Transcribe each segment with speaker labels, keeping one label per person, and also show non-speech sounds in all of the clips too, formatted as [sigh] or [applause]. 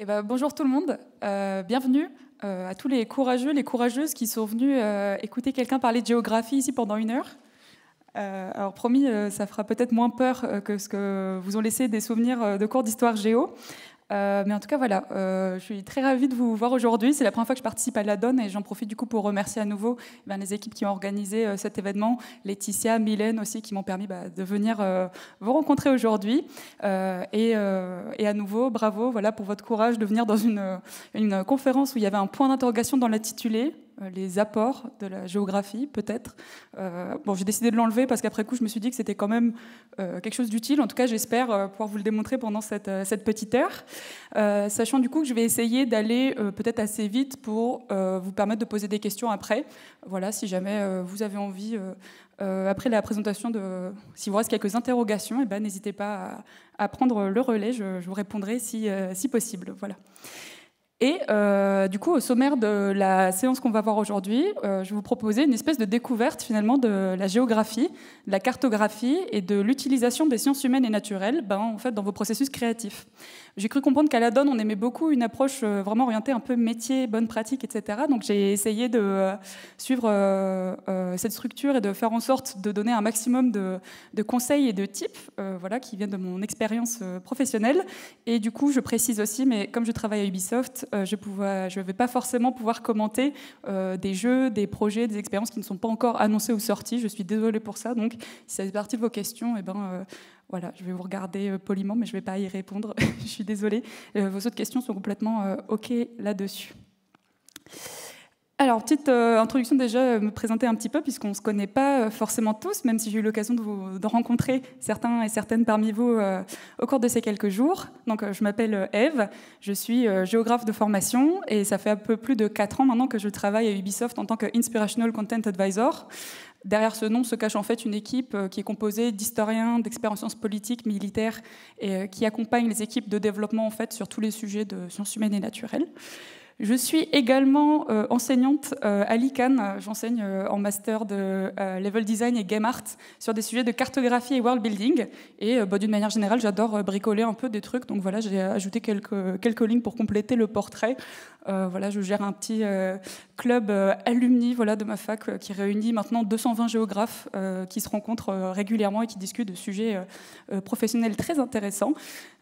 Speaker 1: Eh ben, bonjour tout le monde, euh, bienvenue euh, à tous les courageux, les courageuses qui sont venus euh, écouter quelqu'un parler de géographie ici pendant une heure. alors promis, ça fera peut-être moins peur que ce que vous ont laissé des souvenirs de cours d'histoire géo, euh, mais en tout cas, voilà, euh, je suis très ravie de vous voir aujourd'hui. C'est la première fois que je participe à la donne et j'en profite du coup pour remercier à nouveau eh ben, les équipes qui ont organisé euh, cet événement, Laetitia, Mylène aussi, qui m'ont permis bah, de venir vous rencontrer aujourd'hui. Et, à nouveau, bravo voilà, pour votre courage de venir dans une, une conférence où il y avait un point d'interrogation dans la titulée. Euh, les apports de la géographie, peut-être. Euh, bon, j'ai décidé de l'enlever parce qu'après coup, je me suis dit que c'était quand même euh, quelque chose d'utile. En tout cas, j'espère pouvoir vous le démontrer pendant cette, petite heure. sachant du coup que je vais essayer d'aller peut-être assez vite pour vous permettre de poser des questions après. Voilà, si jamais vous avez envie, après la présentation, de, si vous reste quelques interrogations, eh ben, n'hésitez pas à, prendre le relais. Je, vous répondrai si possible. Voilà. Et euh, du coup, au sommaire de la séance qu'on va voir aujourd'hui, euh, je vous proposer une espèce de découverte finalement de la géographie, de la cartographie et de l'utilisation des sciences humaines et naturelles ben, en fait, dans vos processus créatifs. J'ai cru comprendre qu'à la donne, on aimait beaucoup une approche euh, vraiment orientée un peu métier, bonne pratique, etc. Donc j'ai essayé de euh, suivre euh, cette structure et de faire en sorte de donner un maximum de, conseils et de tips voilà, qui viennent de mon expérience professionnelle. Et du coup, je précise aussi, mais comme je travaille à Ubisoft, je ne vais pas forcément pouvoir commenter des jeux, des projets, des expériences qui ne sont pas encore annoncées ou sorties. Je suis désolée pour ça. Donc si ça fait partie de vos questions, eh ben, voilà, je vais vous regarder euh, poliment, mais je ne vais pas y répondre. [laughs] je suis désolée. Euh, vos autres questions sont complètement euh, OK là-dessus. Alors, petite introduction déjà, me présenter un petit peu, puisqu'on ne se connaît pas forcément tous, même si j'ai eu l'occasion de, rencontrer certains et certaines parmi vous au cours de ces quelques jours. Donc, je m'appelle Eve, je suis géographe de formation, et ça fait un peu plus de 4 ans maintenant que je travaille à Ubisoft en tant que Inspirational Content Advisor. Derrière ce nom se cache en fait une équipe euh, qui est composée d'historiens, d'experts en sciences politiques, militaires, et euh, qui accompagne les équipes de développement en fait sur tous les sujets de sciences humaines et naturelles. Je suis également euh, enseignante à l'ICANN. J'enseigne en master de level design et game art sur des sujets de cartographie et world building. Et bah, d'une manière générale, j'adore bricoler un peu des trucs. Donc voilà, j'ai ajouté quelques, quelques lignes pour compléter le portrait. voilà, je gère un petit club euh, alumni voilà, de ma fac euh, qui réunit maintenant 220 géographes euh, qui se rencontrent régulièrement et qui discutent de sujets professionnels très intéressants.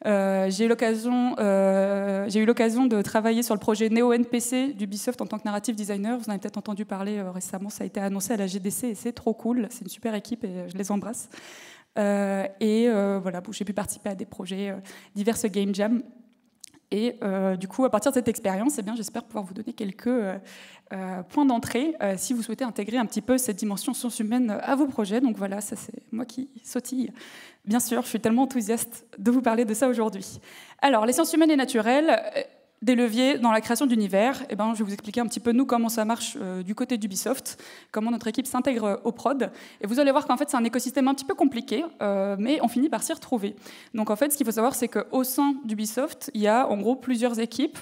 Speaker 1: j'ai eu l'occasion de travailler sur le projet NeoNPC npc d'Ubisoft en tant que narrative designer. Vous en avez peut-être entendu parler récemment, ça a été annoncé à la GDC et c'est trop cool. C'est une super équipe et je les embrasse. et voilà, j'ai pu participer à des projets, diverses game jam. Et euh, du coup, à partir de cette expérience, eh j'espère pouvoir vous donner quelques euh, euh, points d'entrée si vous souhaitez intégrer un petit peu cette dimension sciences humaines à vos projets. Donc voilà, ça c'est moi qui sautille. Bien sûr, je suis tellement enthousiaste de vous parler de ça aujourd'hui. Alors, les sciences humaines et naturelles, des leviers dans la création d'univers. Eh ben, je vais vous expliquer un petit peu, nous, comment ça marche euh, du côté d'Ubisoft, comment notre équipe s'intègre euh, au prod. Et vous allez voir qu'en fait, c'est un écosystème un petit peu compliqué, euh, mais on finit par s'y retrouver. Donc, en fait, ce qu'il faut savoir, c'est qu'au sein d'Ubisoft, il y a en gros plusieurs équipes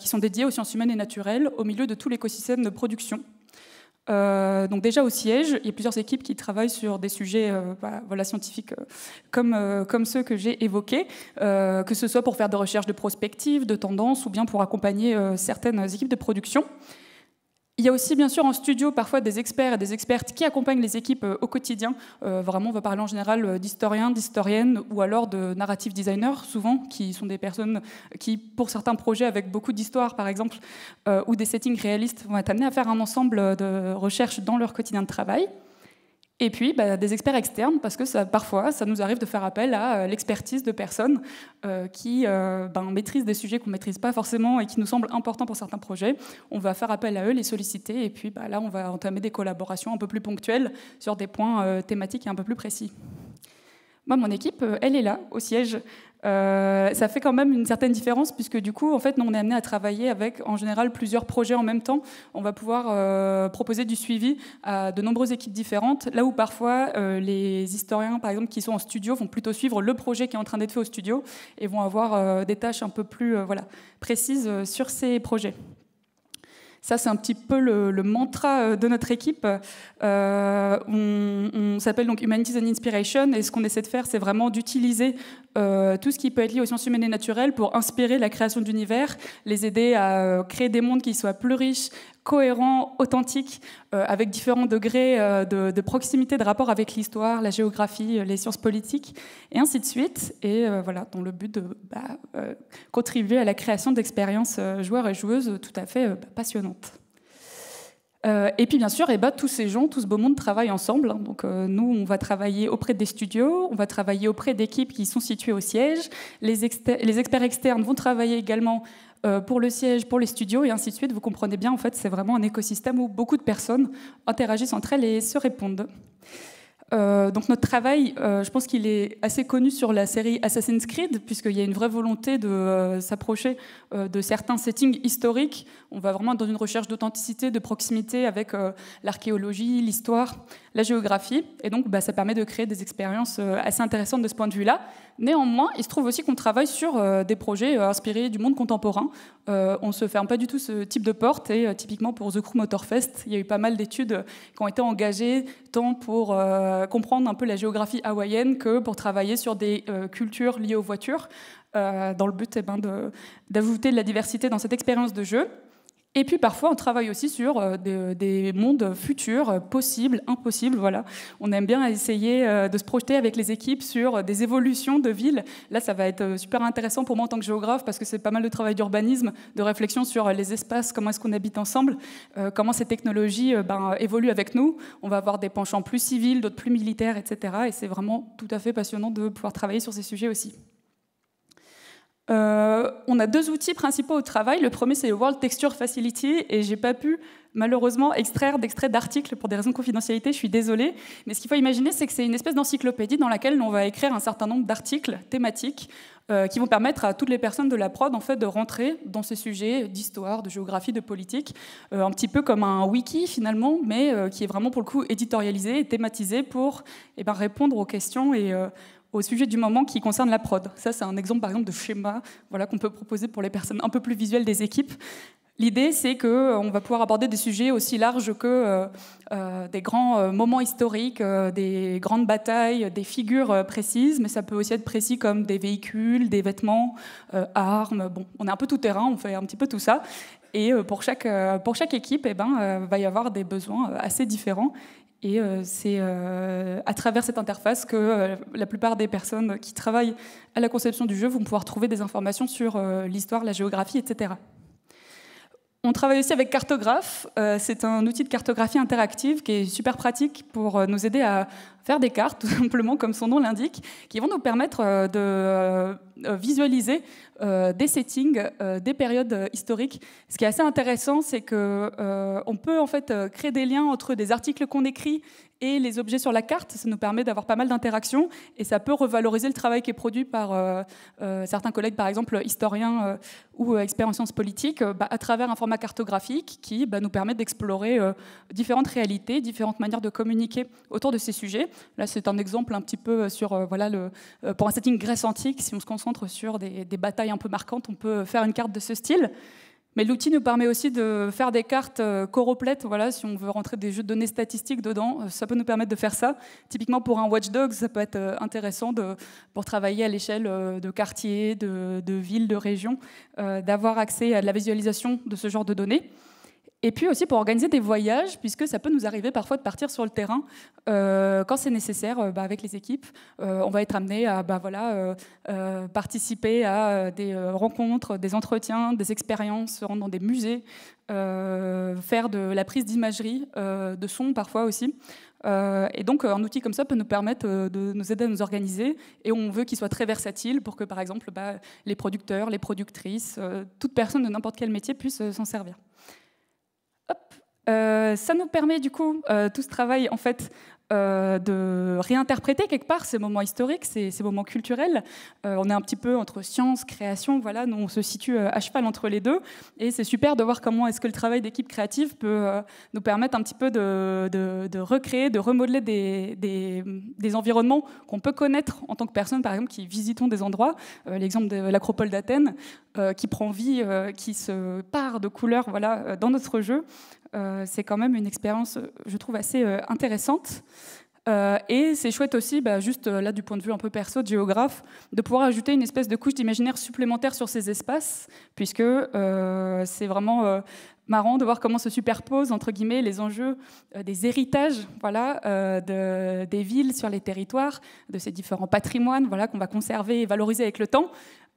Speaker 1: qui sont dédiées aux sciences humaines et naturelles au milieu de tout l'écosystème de production euh, donc déjà au siège, il y a plusieurs équipes qui travaillent sur des sujets euh, bah, scientifiques euh, comme, ceux que j'ai évoqués, que ce soit pour faire des recherches de prospectives, de tendances ou bien pour accompagner certaines équipes de production. Il y a aussi, bien sûr, en studio, parfois des experts et des expertes qui accompagnent les équipes euh, au quotidien. Euh, vraiment, on va parler en général euh, d'historiens, d'historiennes ou alors de narrative designers, souvent, qui sont des personnes qui, pour certains projets avec beaucoup d'histoire, par exemple, ou des settings réalistes, vont être amenées à faire un ensemble de recherches dans leur quotidien de travail. Et puis bah, des experts externes, parce que ça, parfois, ça nous arrive de faire appel à euh, l'expertise de personnes euh, qui euh, ben, maîtrisent des sujets qu'on ne maîtrise pas forcément et qui nous semblent importants pour certains projets. On va faire appel à eux, les solliciter, et puis bah, là, on va entamer des collaborations un peu plus ponctuelles sur des points thématiques et un peu plus précis. Moi, mon équipe, elle est là, au siège euh, ça fait quand même une certaine différence puisque du coup, en fait, nous, on est amené à travailler avec en général plusieurs projets en même temps. On va pouvoir euh, proposer du suivi à de nombreuses équipes différentes, là où parfois euh, les historiens, par exemple, qui sont en studio, vont plutôt suivre le projet qui est en train d'être fait au studio et vont avoir des tâches un peu plus précises sur ces projets. Ça, c'est un petit peu le, mantra euh, de notre équipe. Euh, on, s'appelle donc Humanities and Inspiration, et ce qu'on essaie de faire, c'est vraiment d'utiliser euh, tout ce qui peut être lié aux sciences humaines et naturelles pour inspirer la création d'univers, les aider à créer des mondes qui soient plus riches, cohérent, authentique, euh, avec différents degrés euh, de, proximité de rapport avec l'histoire, la géographie, euh, les sciences politiques, et ainsi de suite. Et voilà, dans le but de bah, contribuer à la création d'expériences joueurs et joueuses tout à fait passionnantes. Euh, et puis bien sûr, eh ben, tous ces gens, tout ce beau monde travaille ensemble. Hein. Donc euh, nous, on va travailler auprès des studios, on va travailler auprès d'équipes qui sont situées au siège. Les, experts externes vont travailler également euh, pour le siège, pour les studios et ainsi de suite. Vous comprenez bien, en fait, c'est vraiment un écosystème où beaucoup de personnes interagissent entre elles et se répondent. Euh, donc notre travail, euh, je pense qu'il est assez connu sur la série Assassin's Creed, puisqu'il y a une vraie volonté de euh, s'approcher euh, de certains settings historiques. On va vraiment dans une recherche d'authenticité, de proximité avec euh, l'archéologie, l'histoire, la géographie. Et donc bah, ça permet de créer des expériences assez intéressantes de ce point de vue-là. Néanmoins, il se trouve aussi qu'on travaille sur euh, des projets euh, inspirés du monde contemporain. Euh, on ne se ferme pas du tout ce type de porte. Et typiquement pour The Crew Fest il y a eu pas mal d'études qui ont été engagées, tant pour comprendre un peu la géographie hawaïenne que pour travailler sur des cultures liées aux voitures, dans le but eh ben, d'ajouter de la diversité dans cette expérience de jeu. Et puis parfois, on travaille aussi sur euh, des, mondes futurs, euh, possibles, impossibles. Voilà. On aime bien essayer euh, de se projeter avec les équipes sur des évolutions de villes. Là, ça va être super intéressant pour moi en tant que géographe parce que c'est pas mal de travail d'urbanisme, de réflexion sur les espaces, comment est-ce qu'on habite ensemble, comment ces technologies ben, évoluent avec nous. On va avoir des penchants plus civils, d'autres plus militaires, etc. Et c'est vraiment tout à fait passionnant de pouvoir travailler sur ces sujets aussi. Euh, on a deux outils principaux au travail. Le premier, c'est le World Texture Facility, et j'ai pas pu malheureusement extraire d'extraits d'articles pour des raisons de confidentialité, je suis désolée. Mais ce qu'il faut imaginer, c'est que c'est une espèce d'encyclopédie dans laquelle on va écrire un certain nombre d'articles thématiques euh, qui vont permettre à toutes les personnes de la prod en fait, de rentrer dans ces sujets d'histoire, de géographie, de politique, euh, un petit peu comme un wiki finalement, mais qui est vraiment pour le coup éditorialisé et thématisé pour eh ben, répondre aux questions et au sujet du moment qui concerne la prod. Ça, c'est un exemple, par exemple, de schéma voilà, qu'on peut proposer pour les personnes un peu plus visuelles des équipes. L'idée, c'est qu'on euh, va pouvoir aborder des sujets aussi larges que euh, euh, des grands moments historiques, des grandes batailles, des figures précises, mais ça peut aussi être précis comme des véhicules, des vêtements, armes. Bon, on est un peu tout terrain, on fait un petit peu tout ça. Et pour chaque, pour chaque équipe, eh ben, va y avoir des besoins assez différents. Et euh, c'est euh, à travers cette interface que euh, la plupart des personnes qui travaillent à la conception du jeu vont pouvoir trouver des informations sur l'histoire, la géographie, etc. On travaille aussi avec Cartographe. c'est un outil de cartographie interactive qui est super pratique pour nous aider à faire des cartes, [laughs] tout simplement comme son nom l'indique, qui vont nous permettre euh, de euh, visualiser euh, des settings, des périodes historiques. Ce qui est assez intéressant, c'est que on peut en fait créer des liens entre des articles qu'on écrit et les objets sur la carte. Ça nous permet d'avoir pas mal d'interactions et ça peut revaloriser le travail qui est produit par certains collègues, par exemple historiens ou experts en sciences politiques, bah, à travers un format cartographique qui bah, nous permet d'explorer différentes réalités, différentes manières de communiquer autour de ces sujets. Là, c'est un exemple un petit peu euh, sur, euh, voilà, le, euh, pour un setting Grèce antique, si on se concentre sur des, batailles un peu marquantes, on peut faire une carte de ce style. Mais l'outil nous permet aussi de faire des cartes coroplètes. Voilà, si on veut rentrer des jeux de données statistiques dedans, ça peut nous permettre de faire ça. Typiquement pour un watchdog, ça peut être intéressant pour travailler à l'échelle de quartiers, de, villes, de régions, d'avoir accès à la visualisation de ce genre de données. Et puis aussi pour organiser des voyages, puisque ça peut nous arriver parfois de partir sur le terrain euh, quand c'est nécessaire euh, bah, avec les équipes. Euh, on va être amené à bah, voilà, participer à des rencontres, des entretiens, des expériences, se rendre dans des musées, faire de la prise d'imagerie, de son parfois aussi. et donc un outil comme ça peut nous permettre de nous aider à nous organiser et on veut qu'il soit très versatile pour que par exemple bah, les producteurs, les productrices, toute personne de n'importe quel métier puisse s'en servir. Hop, euh, ça nous permet du coup, euh, tout ce travail en fait euh, de réinterpréter quelque part ces moments historiques, ces, moments culturels. Euh, on est un petit peu entre science, création, voilà, nous on se situe euh, à cheval entre les deux. Et c'est super de voir comment est-ce que le travail d'équipe créative peut nous permettre un petit peu de, recréer, de remodeler des, environnements qu'on peut connaître en tant que personne, par exemple, qui visitons des endroits. L'exemple de l'acropole d'Athènes, qui prend vie, qui se part de couleurs voilà, dans notre jeu. Euh, c'est quand même une expérience, je trouve, assez euh, intéressante. Euh, et c'est chouette aussi, bah, juste là du point de vue un peu perso, géographe, de pouvoir ajouter une espèce de couche d'imaginaire supplémentaire sur ces espaces, puisque c'est vraiment marrant de voir comment se superposent entre guillemets les enjeux des héritages voilà des villes sur les territoires de ces différents patrimoines voilà qu'on va conserver et valoriser avec le temps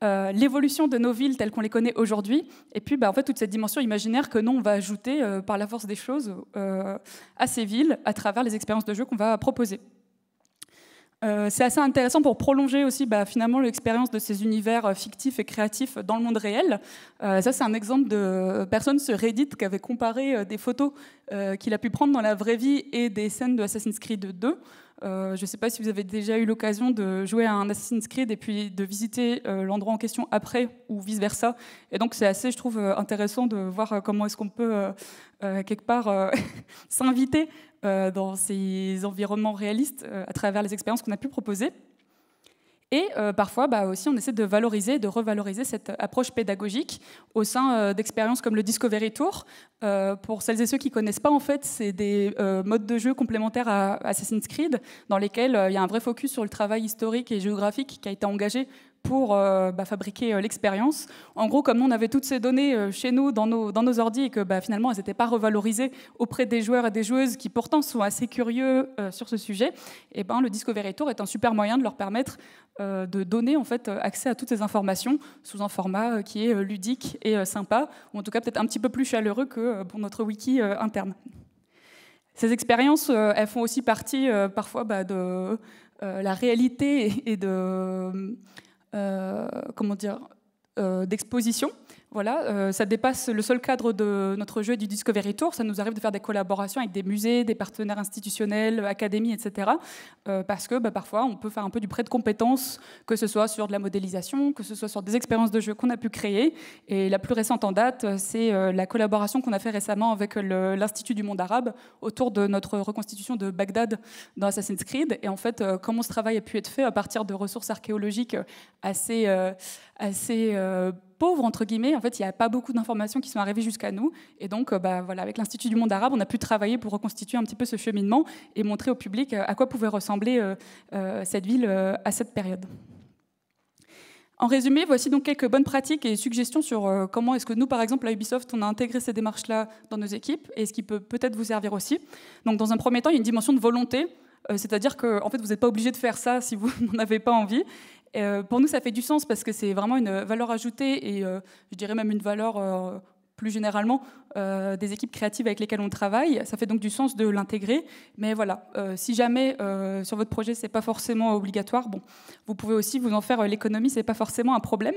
Speaker 1: euh, l'évolution de nos villes telles qu'on les connaît aujourd'hui, et puis bah, en fait toute cette dimension imaginaire que nous on va ajouter euh, par la force des choses euh, à ces villes à travers les expériences de jeu qu'on va proposer. c'est assez intéressant pour prolonger aussi bah, finalement l'expérience de ces univers fictifs et créatifs dans le monde réel. ça, c'est un exemple de personne sur Reddit qui avait comparé des photos qu'il a pu prendre dans la vraie vie et des scènes de Assassin's Creed 2. Euh, je ne sais pas si vous avez déjà eu l'occasion de jouer à un Assassin's Creed et puis de visiter euh, l'endroit en question après ou vice-versa. Et donc c'est assez, je trouve, euh, intéressant de voir comment est-ce qu'on peut, quelque part, [laughs] s'inviter dans ces environnements réalistes à travers les expériences qu'on a pu proposer. Et euh, parfois, bah, aussi, on essaie de valoriser, de revaloriser cette approche pédagogique au sein euh, d'expériences comme le Discovery Tour. Euh, pour celles et ceux qui ne connaissent pas, en fait, c'est des modes de jeu complémentaires à Assassin's Creed, dans lesquels il y a un vrai focus sur le travail historique et géographique qui a été engagé pour euh, bah, fabriquer euh, l'expérience. En gros, comme on avait toutes ces données euh, chez nous, dans nos, dans nos ordi, et que bah, finalement, elles n'étaient pas revalorisées auprès des joueurs et des joueuses qui pourtant sont assez curieux sur ce sujet, et eh ben, le Discovery Tour est un super moyen de leur permettre de donner en fait, accès à toutes ces informations sous un format qui est ludique et sympa, ou en tout cas peut-être un petit peu plus chaleureux que pour notre wiki interne. Ces expériences, elles font aussi partie parfois bah, de la réalité et de euh, comment dire, euh, d'exposition voilà, euh, ça dépasse le seul cadre de notre jeu et du Discovery Tour. Ça nous arrive de faire des collaborations avec des musées, des partenaires institutionnels, académies, etc. Euh, parce que bah, parfois, on peut faire un peu du prêt de compétences, que ce soit sur de la modélisation, que ce soit sur des expériences de jeu qu'on a pu créer. Et la plus récente en date, c'est euh, la collaboration qu'on a fait récemment avec l'Institut du monde arabe autour de notre reconstitution de Bagdad dans Assassin's Creed. Et en fait, comment ce travail a pu être fait à partir de ressources archéologiques assez, assez Pauvre entre guillemets. En fait, il n'y a pas beaucoup d'informations qui sont arrivées jusqu'à nous. Et donc, euh, bah, voilà, avec l'Institut du monde arabe, on a pu travailler pour reconstituer un petit peu ce cheminement et montrer au public euh, à quoi pouvait ressembler euh, cette ville à cette période. En résumé, voici donc quelques bonnes pratiques et suggestions sur comment est-ce que nous, par exemple, à Ubisoft, on a intégré ces démarches-là dans nos équipes et ce qui peut peut-être vous servir aussi. Donc, dans un premier temps, il y a une dimension de volonté. C'est-à-dire que en fait, vous n'êtes pas obligé de faire ça si vous [laughs] n'en avez pas envie. Euh, pour nous, ça fait du sens parce que c'est vraiment une valeur ajoutée et euh, je dirais même une valeur euh, plus généralement euh, des équipes créatives avec lesquelles on travaille. Ça fait donc du sens de l'intégrer. Mais voilà, euh, si jamais euh, sur votre projet c'est pas forcément obligatoire, bon, vous pouvez aussi vous en faire l'économie, c'est pas forcément un problème.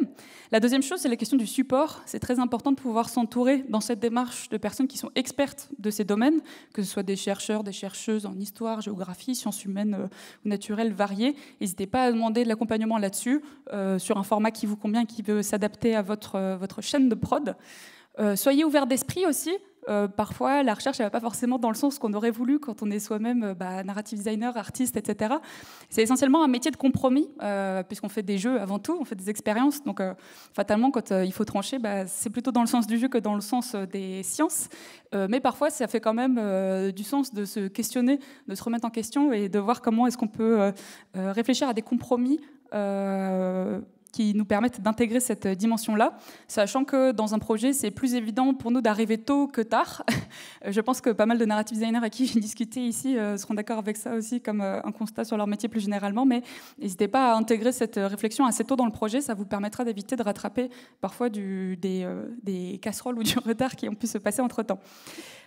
Speaker 1: La deuxième chose, c'est la question du support. C'est très important de pouvoir s'entourer dans cette démarche de personnes qui sont expertes de ces domaines, que ce soit des chercheurs, des chercheuses en histoire, géographie, sciences humaines ou naturelles variées. N'hésitez pas à demander de l'accompagnement là-dessus sur un format qui vous convient, qui veut s'adapter à votre votre chaîne de prod. Euh, soyez ouvert d'esprit aussi. Euh, parfois, la recherche ne va pas forcément dans le sens qu'on aurait voulu quand on est soi-même euh, bah, narrative designer, artiste, etc. C'est essentiellement un métier de compromis, puisqu'on fait des jeux avant tout, on fait des expériences. Donc, fatalement, quand il faut trancher, bah, c'est plutôt dans le sens du jeu que dans le sens des sciences. mais parfois, ça fait quand même du sens de se questionner, de se remettre en question et de voir comment est-ce qu'on peut réfléchir à des compromis qui nous permettent d'intégrer cette dimension-là, sachant que dans un projet, c'est plus évident pour nous d'arriver tôt que tard. [laughs] Je pense que pas mal de narrative designers à qui j'ai discuté ici euh, seront d'accord avec ça aussi comme euh, un constat sur leur métier plus généralement, mais n'hésitez pas à intégrer cette euh, réflexion assez tôt dans le projet, ça vous permettra d'éviter de rattraper parfois du, des, casseroles ou du [laughs] retard qui ont pu se passer entre-temps.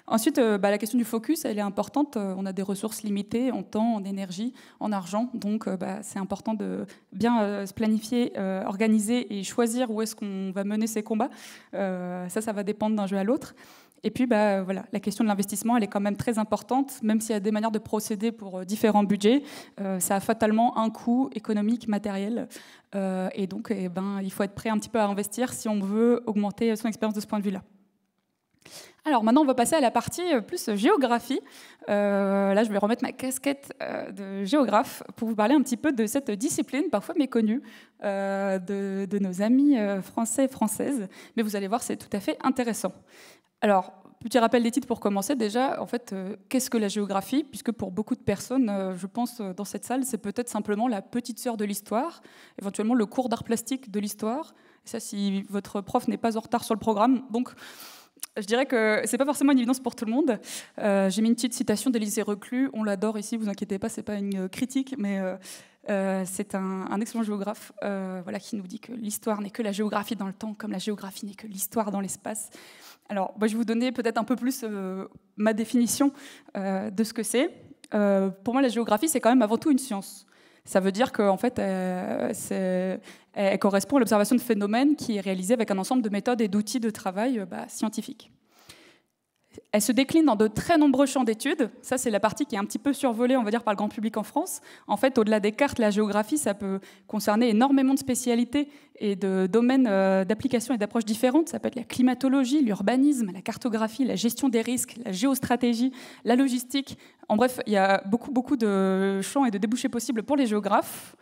Speaker 1: Ensuite, bah, la question du focus, elle est importante. On a des ressources limitées en temps, en énergie, en argent. Donc, bah, c'est important de bien se planifier euh, organiser et choisir où est-ce qu'on va mener ces combats, euh, ça, ça va dépendre d'un jeu à l'autre. Et puis, bah, voilà, la question de l'investissement, elle est quand même très importante, même s'il y a des manières de procéder pour euh, différents budgets, ça a fatalement un coût économique, matériel. et donc, eh ben, il faut être prêt un petit peu à investir si on veut augmenter son expérience de ce point de vue-là. Alors maintenant, on va passer à la partie euh, plus euh, géographie. Euh, là, je vais remettre ma casquette de géographe pour vous parler un petit peu de cette discipline parfois méconnue de, nos amis français et françaises. Mais vous allez voir, c'est tout à fait intéressant. Alors, petit rappel des titres pour commencer. Déjà, en fait, qu'est-ce que la géographie Puisque pour beaucoup de personnes, je pense, dans cette salle, c'est peut-être simplement la petite sœur de l'histoire, éventuellement le cours d'art plastique de l'histoire. Ça, si votre prof n'est pas en retard sur le programme. Donc, je dirais que c'est pas forcément une évidence pour tout le monde. Euh, j'ai mis une petite citation d'Élisée Reclus. On l'adore ici, vous inquiétez pas, c'est pas une euh, critique, mais euh, c'est un, excellent géographe voilà, qui nous dit que l'histoire n'est que la géographie dans le temps, comme la géographie n'est que l'histoire dans l'espace. Alors, je vais vous donner peut-être un peu plus ma définition de ce que c'est. pour moi, la géographie, c'est quand même avant tout une science. Ça veut dire qu'en fait, euh, elle correspond à l'observation de phénomènes qui est réalisée avec un ensemble de méthodes et d'outils de travail euh, bah, scientifiques. Elle se décline dans de très nombreux champs d'études. Ça, c'est la partie qui est un petit peu survolée, on va dire, par le grand public en France. En fait, au-delà des cartes, la géographie, ça peut concerner énormément de spécialités et de domaines euh, d'application et d'approches différentes. Ça peut être la climatologie, l'urbanisme, la cartographie, la gestion des risques, la géostratégie, la logistique. En bref, il y a beaucoup, beaucoup de champs et de débouchés possibles pour les géographes.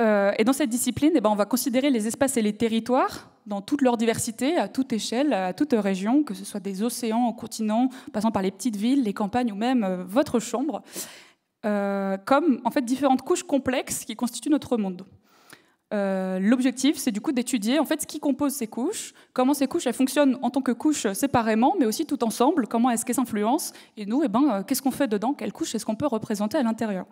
Speaker 1: Euh, et dans cette discipline, eh ben, on va considérer les espaces et les territoires dans toute leur diversité, à toute échelle, à toute région, que ce soit des océans aux continents, passant par les petites villes, les campagnes ou même euh, votre chambre, euh, comme en fait différentes couches complexes qui constituent notre monde. L'objectif, c'est du coup d'étudier en fait ce qui compose ces couches, comment ces couches elles fonctionnent en tant que couches séparément, mais aussi tout ensemble, comment est-ce qu'elles s'influencent, et nous, eh ben, qu'est-ce qu'on fait dedans, quelles couches est-ce qu'on peut représenter à l'intérieur.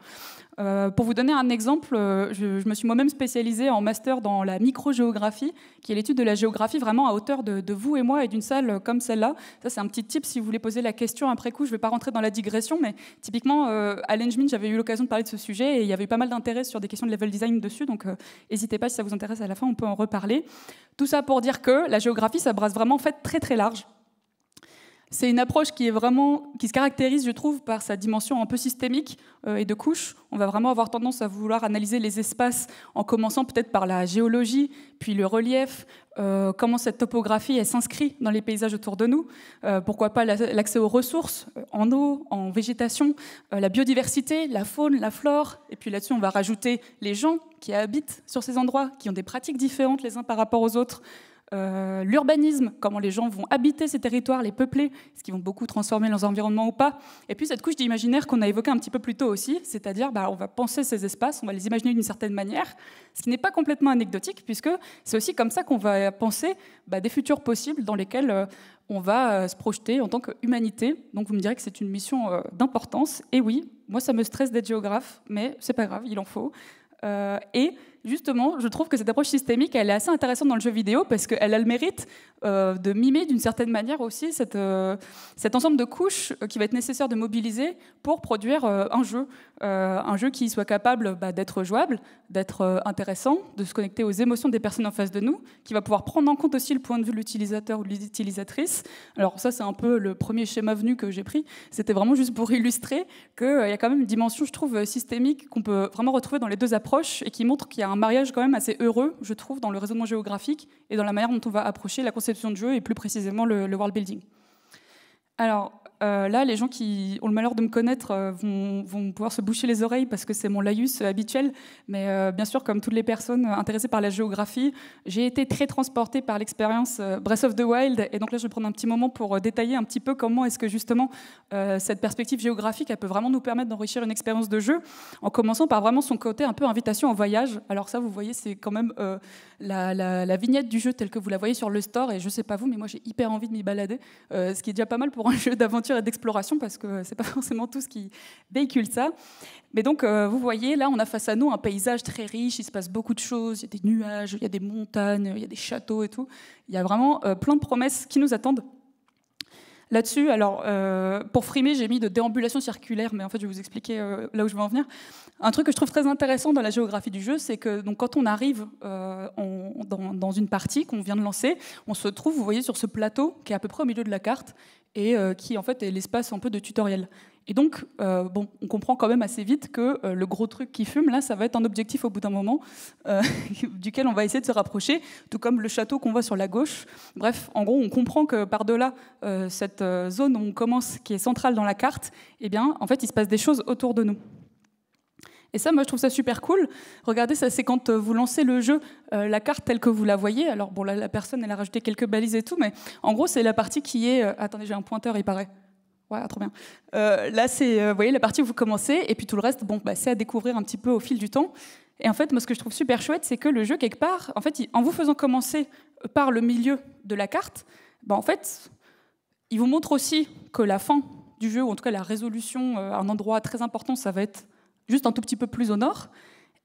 Speaker 1: Euh, pour vous donner un exemple, euh, je, me suis moi-même spécialisée en master dans la microgéographie, qui est l'étude de la géographie vraiment à hauteur de, vous et moi et d'une salle comme celle-là. Ça, c'est un petit tip si vous voulez poser la question après coup. Je ne vais pas rentrer dans la digression, mais typiquement, à euh, l'Engmin, j'avais eu l'occasion de parler de ce sujet et il y avait eu pas mal d'intérêt sur des questions de level design dessus, donc n'hésitez pas si ça vous intéresse à la fin, on peut en reparler. Tout ça pour dire que la géographie, ça brasse vraiment en fait très très large. C'est une approche qui est vraiment, qui se caractérise, je trouve, par sa dimension un peu systémique euh, et de couche. On va vraiment avoir tendance à vouloir analyser les espaces en commençant peut-être par la géologie, puis le relief, euh, comment cette topographie s'inscrit dans les paysages autour de nous. Euh, pourquoi pas l'accès aux ressources en eau, en végétation, la biodiversité, la faune, la flore. Et puis là-dessus, on va rajouter les gens qui habitent sur ces endroits, qui ont des pratiques différentes les uns par rapport aux autres. Euh, l'urbanisme, comment les gens vont habiter ces territoires, les peupler, ce qu'ils vont beaucoup transformer leurs environnements ou pas. Et puis cette couche d'imaginaire qu'on a évoquée un petit peu plus tôt aussi, c'est-à-dire bah, on va penser ces espaces, on va les imaginer d'une certaine manière, ce qui n'est pas complètement anecdotique, puisque c'est aussi comme ça qu'on va penser bah, des futurs possibles dans lesquels euh, on va euh, se projeter en tant qu'humanité. Donc vous me direz que c'est une mission d'importance. Et oui, moi ça me stresse d'être géographe, mais c'est pas grave, il en faut. et justement, je trouve que cette approche systémique, elle est assez intéressante dans le jeu vidéo parce qu'elle a le mérite euh, de mimer d'une certaine manière aussi euh, cet ensemble de couches euh, qui va être nécessaire de mobiliser pour produire un jeu. un jeu qui soit capable bah, d'être jouable, d'être intéressant, de se connecter aux émotions des personnes en face de nous, qui va pouvoir prendre en compte aussi le point de vue de l'utilisateur ou de l'utilisatrice. Alors ça, c'est un peu le premier schéma venu que j'ai pris. C'était vraiment juste pour illustrer qu'il y a quand même une dimension, je trouve, systémique qu'on peut vraiment retrouver dans les deux approches et qui montre qu'il y a un mariage quand même assez heureux, je trouve, dans le raisonnement géographique et dans la manière dont on va approcher la conception de jeu et plus précisément le, le world building. Alors, euh, là, les gens qui ont le malheur de me connaître euh, vont, pouvoir se boucher les oreilles parce que c'est mon laïus euh, habituel. Mais bien sûr, comme toutes les personnes intéressées par la géographie, j'ai été très transportée par l'expérience Breath of the Wild. Et donc là, je vais prendre un petit moment pour détailler un petit peu comment est-ce que justement cette perspective géographique, elle peut vraiment nous permettre d'enrichir une expérience de jeu, en commençant par vraiment son côté un peu invitation au voyage. Alors ça, vous voyez, c'est quand même la, vignette du jeu telle que vous la voyez sur le store. Et je sais pas vous, mais moi, j'ai hyper envie de m'y balader, ce qui est déjà pas mal pour un [laughs] jeu d'aventure et d'exploration, parce que c'est pas [laughs] forcément tout ce qui véhicule ça. Mais donc, euh, vous voyez, là, on a face à nous un paysage très riche, il se passe beaucoup de choses, il y a des nuages, il y a des montagnes, il y a des châteaux et tout. Il y a vraiment euh, plein de promesses qui nous attendent là-dessus. Alors, euh, pour frimer, j'ai mis de déambulation circulaire, mais en fait, je vais vous expliquer euh, là où je veux en venir. Un truc que je trouve très intéressant dans la géographie du jeu, c'est que donc, quand on arrive euh, dans, une partie qu'on vient de lancer, on se trouve, vous voyez, sur ce plateau qui est à peu près au milieu de la carte et qui, en fait, est l'espace un peu de tutoriel. Et donc, euh, on comprend quand même assez vite que euh, le gros truc qui fume, là, ça va être un objectif au bout d'un moment, euh, [laughs] duquel on va essayer de se rapprocher, tout comme le château qu'on voit sur la gauche. Bref, en gros, on comprend que par-delà cette zone où on commence, qui est centrale dans la carte, eh bien, en fait, il se passe des choses autour de nous. Et ça, moi, je trouve ça super cool. Regardez, ça, c'est quand vous lancez le jeu, la carte telle que vous la voyez. Alors, bon, la personne, elle a rajouté quelques balises et tout, mais en gros, c'est la partie qui est. attendez, j'ai un pointeur, il paraît. Ouais, trop bien. Euh, là, c'est euh, vous voyez la partie où vous commencez, et puis tout le reste, bon, bah, c'est à découvrir un petit peu au fil du temps. Et en fait, moi, ce que je trouve super chouette, c'est que le jeu, quelque part, en fait, en vous faisant commencer par le milieu de la carte, bah, en fait, il vous montre aussi que la fin du jeu, ou en tout cas la résolution, à euh, un endroit très important, ça va être juste un tout petit peu plus au nord.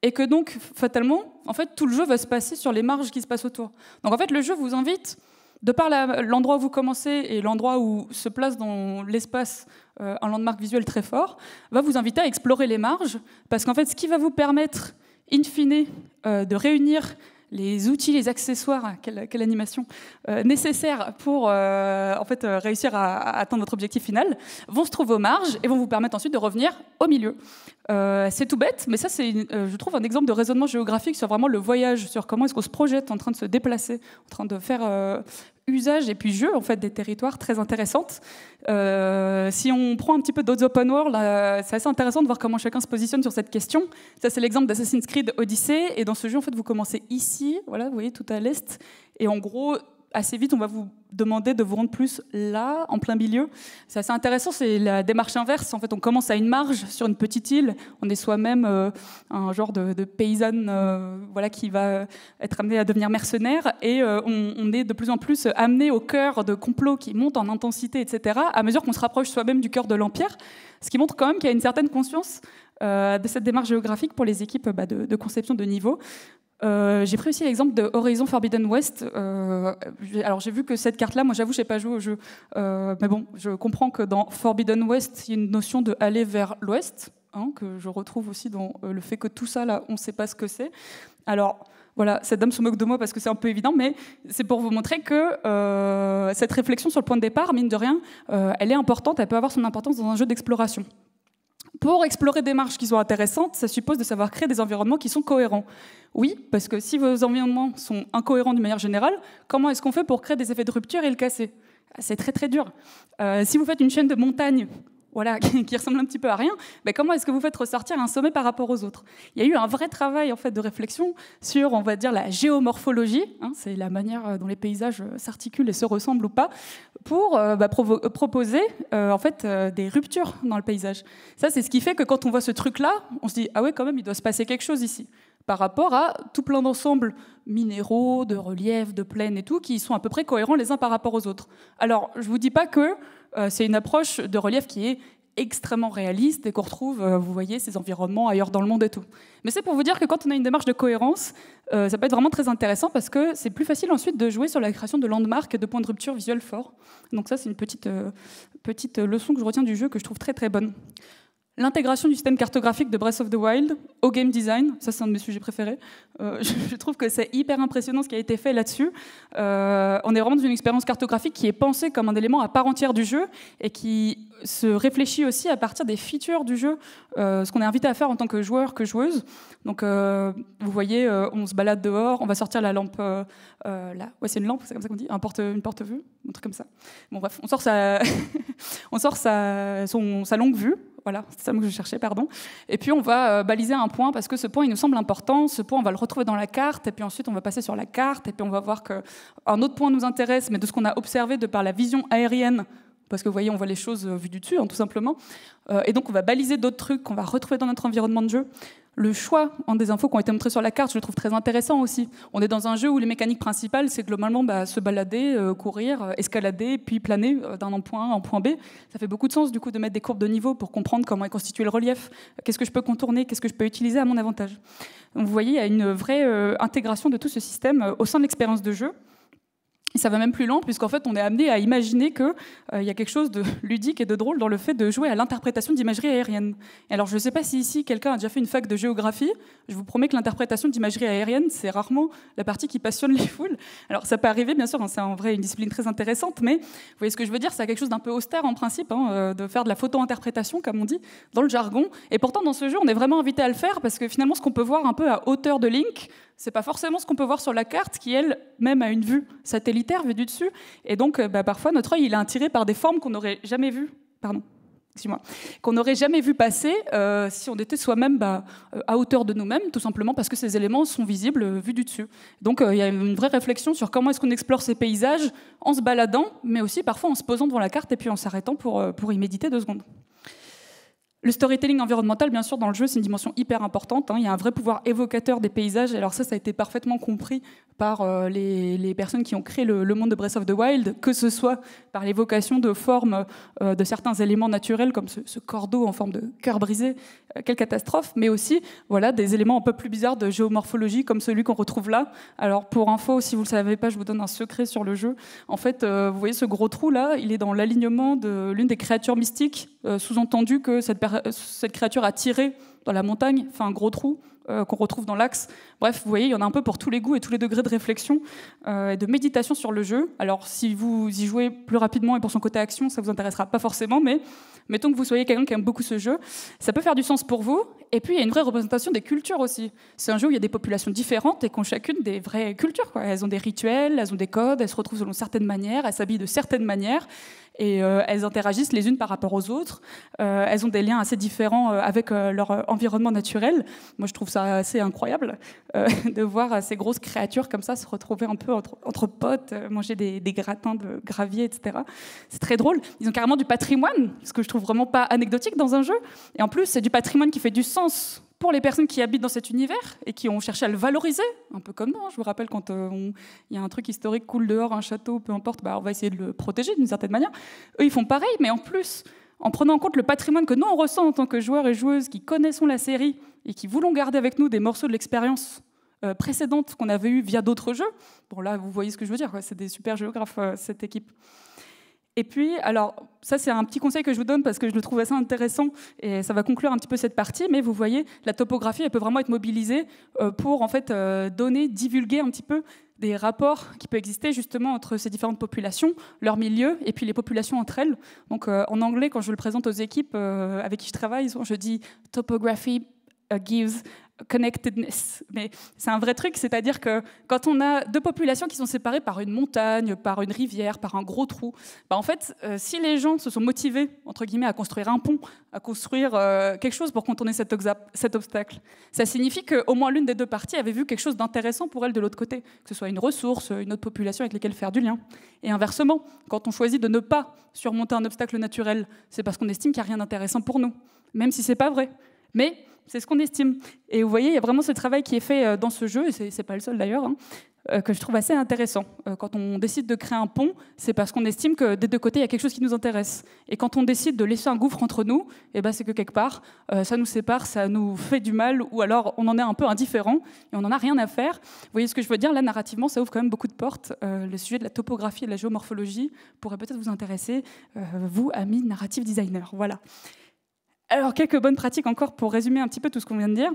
Speaker 1: Et que donc, fatalement, en fait, tout le jeu va se passer sur les marges qui se passent autour. Donc, en fait, le jeu vous invite de par l'endroit où vous commencez et l'endroit où se place dans l'espace euh, un landmark visuel très fort, va vous inviter à explorer les marges, parce qu'en fait, ce qui va vous permettre, in fine, euh, de réunir les outils, les accessoires, quelle, animation, nécessaire euh, nécessaires pour en fait, réussir à, atteindre votre objectif final, vont se trouver aux marges et vont vous permettre ensuite de revenir au milieu. c'est tout bête, mais ça, c'est, je trouve, un exemple de raisonnement géographique sur vraiment le voyage, sur comment est-ce qu'on se projette en train de se déplacer, en train de faire, usage et puis jeu en fait des territoires très intéressantes. Euh, si on prend un petit peu d'autres open world, c'est assez intéressant de voir comment chacun se positionne sur cette question. Ça c'est l'exemple d'Assassin's Creed Odyssey et dans ce jeu en fait vous commencez ici, voilà, vous voyez tout à l'est et en gros assez vite, on va vous demander de vous rendre plus là, en plein milieu. C'est assez intéressant, c'est la démarche inverse. En fait, on commence à une marge sur une petite île. On est soi-même euh, un genre de, paysanne euh, voilà, qui va être amenée à devenir mercenaire. Et euh, on, est de plus en plus amené au cœur de complots qui montent en intensité, etc., à mesure qu'on se rapproche soi-même du cœur de l'Empire. Ce qui montre quand même qu'il y a une certaine conscience de cette démarche géographique pour les équipes bah, de, de, conception de niveau. Euh, j'ai pris aussi l'exemple de Horizon Forbidden West. Euh, alors j'ai vu que cette carte-là, moi j'avoue, n'ai pas joué au jeu, euh, mais bon, je comprends que dans Forbidden West, il y a une notion de aller vers l'ouest, hein, que je retrouve aussi dans le fait que tout ça là, on ne sait pas ce que c'est. Alors voilà, cette dame se moque de moi parce que c'est un peu évident, mais c'est pour vous montrer que cette réflexion sur le point de départ, mine de rien, elle est importante, elle peut avoir son importance dans un jeu d'exploration. Pour explorer des marches qui sont intéressantes, ça suppose de savoir créer des environnements qui sont cohérents. Oui, parce que si vos environnements sont incohérents de manière générale, comment est-ce qu'on fait pour créer des effets de rupture et le casser ah, C'est très très dur. Euh, si vous faites une chaîne de montagne voilà, [laughs] qui ressemble un petit peu à rien, Mais comment est-ce que vous faites ressortir un sommet par rapport aux autres Il y a eu un vrai travail en fait de réflexion sur, on va dire, la géomorphologie, hein, c'est la manière euh, dont les paysages euh, s'articulent et se ressemblent ou pas, pour euh, bah, proposer en fait des ruptures dans le paysage. Ça, c'est ce qui fait que quand on voit ce truc-là, on se dit ah ouais, quand même, il doit se passer quelque chose ici par rapport à tout plein d'ensembles minéraux, de reliefs, de plaines et tout, qui sont à peu près cohérents les uns par rapport aux autres. Alors, je ne vous dis pas que euh, c'est une approche de relief qui est extrêmement réaliste et qu'on retrouve, euh, vous voyez, ces environnements ailleurs dans le monde et tout. Mais c'est pour vous dire que quand on a une démarche de cohérence, euh, ça peut être vraiment très intéressant parce que c'est plus facile ensuite de jouer sur la création de landmarks et de points de rupture visuels forts. Donc ça, c'est une petite, petite leçon que je retiens du jeu que je trouve très très bonne. L'intégration du système cartographique de Breath of the Wild au game design, ça c'est un de mes sujets préférés. Euh, [laughs] je trouve que c'est hyper impressionnant ce qui a été fait là-dessus. Euh, on est vraiment dans une expérience cartographique qui est pensée comme un élément à part entière du jeu et qui se réfléchit aussi à partir des features du jeu, euh, ce qu'on est invité à faire en tant que joueur, que joueuse. Donc vous voyez, on se balade dehors, on va sortir la lampe, là, ouais c'est une lampe, c'est comme ça qu'on dit, un une porte-vue, un truc comme ça. Bon bref, on sort sa, [laughs] on sort sa longue vue voilà, c'est ça que je cherchais, pardon. Et puis on va euh, baliser un point parce que ce point, il nous semble important. Ce point, on va le retrouver dans la carte. Et puis ensuite, on va passer sur la carte. Et puis on va voir qu'un autre point nous intéresse, mais de ce qu'on a observé de par la vision aérienne parce que vous voyez, on voit les choses euh, vues du dessus, hein, tout simplement. Euh, et donc, on va baliser d'autres trucs qu'on va retrouver dans notre environnement de jeu. Le choix en des infos qui ont été montrées sur la carte, je le trouve très intéressant aussi. On est dans un jeu où les mécaniques principales, c'est globalement bah, se balader, euh, courir, escalader, puis planer d'un point A en point B. Ça fait beaucoup de sens du coup de mettre des courbes de niveau pour comprendre comment est constitué le relief, qu'est-ce que je peux contourner, qu'est-ce que je peux utiliser à mon avantage. vous voyez, il y a une vraie intégration de tout ce système au sein de l'expérience de jeu. Et ça va même plus lent puisqu'en fait, on est amené à imaginer qu'il euh, y a quelque chose de [laughs] ludique et de drôle dans le fait de jouer à l'interprétation d'imagerie aérienne. alors, je ne sais pas si ici, quelqu'un a déjà fait une fac de géographie. Je vous promets que l'interprétation d'imagerie aérienne, c'est rarement la partie qui passionne les foules. Alors, ça peut arriver, bien sûr, hein, c'est en vrai une discipline très intéressante, mais vous voyez ce que je veux dire, c'est quelque chose d'un peu austère en principe, hein, euh, de faire de la photo-interprétation, comme on dit, dans le jargon. Et pourtant, dans ce jeu, on est vraiment invité à le faire, parce que finalement, ce qu'on peut voir un peu à hauteur de Link, c'est pas forcément ce qu'on peut voir sur la carte qui, elle, même a une vue satellitaire vue du dessus. Et donc, euh, bah, parfois, notre œil, est attiré par des formes qu'on n'aurait jamais vues. Pardon. qu'on n'aurait jamais passer euh, si on était soi-même bah, euh, à hauteur de nous-mêmes, tout simplement parce que ces éléments sont visibles euh, vus du dessus. Donc il y a une vraie réflexion sur comment est-ce qu'on explore ces paysages en se baladant, mais aussi parfois en se posant devant la carte et puis en s'arrêtant pour y méditer deux secondes. Le storytelling environnemental, bien sûr, dans le jeu, c'est une dimension hyper importante. Hein. Il y a un vrai pouvoir évocateur des paysages. Alors ça, ça a été parfaitement compris par euh, les, personnes qui ont créé le, monde de Breath of the Wild, que ce soit par l'évocation de formes euh, de certains éléments naturels, comme ce, cordeau en forme de cœur brisé, euh, quelle catastrophe, mais aussi voilà, des éléments un peu plus bizarres de géomorphologie, comme celui qu'on retrouve là. Alors pour info, si vous ne le savez pas, je vous donne un secret sur le jeu. En fait, vous voyez ce gros trou là, il est dans l'alignement de l'une des créatures mystiques, sous-entendu que cette personne cette créature a tiré dans la montagne, fait un gros trou euh, qu'on retrouve dans l'axe. Bref, vous voyez, il y en a un peu pour tous les goûts et tous les degrés de réflexion euh, et de méditation sur le jeu. Alors, si vous y jouez plus rapidement et pour son côté action, ça vous intéressera pas forcément, mais mettons que vous soyez quelqu'un qui aime beaucoup ce jeu, ça peut faire du sens pour vous. Et puis, il y a une vraie représentation des cultures aussi. C'est un jeu où il y a des populations différentes et qui ont chacune des vraies cultures. Quoi. Elles ont des rituels, elles ont des codes, elles se retrouvent selon certaines manières, elles s'habillent de certaines manières et euh, elles interagissent les unes par rapport aux autres. Euh, elles ont des liens assez différents euh, avec leur environnement naturel. Moi, je trouve ça assez incroyable [laughs] de voir ces grosses créatures comme ça se retrouver un peu entre, potes, manger des, des, gratins de gravier, etc. C'est très drôle. Ils ont carrément du patrimoine, ce que je trouve vraiment pas anecdotique dans un jeu. Et en plus, c'est du patrimoine qui fait du sens pour les personnes qui habitent dans cet univers et qui ont cherché à le valoriser, un peu comme nous. Hein. Je vous rappelle, quand euh, il y a un truc historique cool dehors, un château, peu importe, bah, on va essayer de le protéger d'une certaine manière. Eux, ils font pareil, mais en plus, en prenant en compte le patrimoine que nous, on ressent en tant que joueurs et joueuses qui connaissons la série et qui voulons garder avec nous des morceaux de l'expérience euh, précédente qu'on avait eue via d'autres jeux. Bon, là, vous voyez ce que je veux dire. C'est des super géographes, euh, cette équipe. Et puis, alors, ça c'est un petit conseil que je vous donne parce que je le trouve assez intéressant et ça va conclure un petit peu cette partie, mais vous voyez, la topographie, elle peut vraiment être mobilisée euh, pour en fait euh, donner, divulguer un petit peu des rapports qui peuvent exister justement entre ces différentes populations, leur milieu et puis les populations entre elles. Donc euh, en anglais, quand je le présente aux équipes avec qui je travaille, je dis topography gives connectedness. Mais c'est un vrai truc, c'est-à-dire que quand on a deux populations qui sont séparées par une montagne, par une rivière, par un gros trou, bah en fait, euh, si les gens se sont motivés, entre guillemets, à construire un pont, à construire euh, quelque chose pour contourner cet, cet obstacle, ça signifie qu'au moins l'une des deux parties avait vu quelque chose d'intéressant pour elle de l'autre côté, que ce soit une ressource, une autre population avec laquelle faire du lien. Et inversement, quand on choisit de ne pas surmonter un obstacle naturel, c'est parce qu'on estime qu'il n'y a rien d'intéressant pour nous, même si c'est pas vrai. Mais c'est ce qu'on estime. Et vous voyez, il y a vraiment ce travail qui est fait euh, dans ce jeu, et ce n'est pas le seul d'ailleurs, hein, euh, que je trouve assez intéressant. Euh, quand on décide de créer un pont, c'est parce qu'on estime que des deux côtés, il y a quelque chose qui nous intéresse. Et quand on décide de laisser un gouffre entre nous, eh ben, c'est que quelque part, ça nous sépare, ça nous fait du mal, ou alors on en est un peu indifférent, et on n'en a rien à faire. Vous voyez ce que je veux dire Là, narrativement, ça ouvre quand même beaucoup de portes. le sujet de la topographie et de la géomorphologie pourrait peut-être vous intéresser, vous, amis narrative designers. Voilà. Alors, quelques bonnes pratiques encore pour résumer un petit peu tout ce qu'on vient de dire.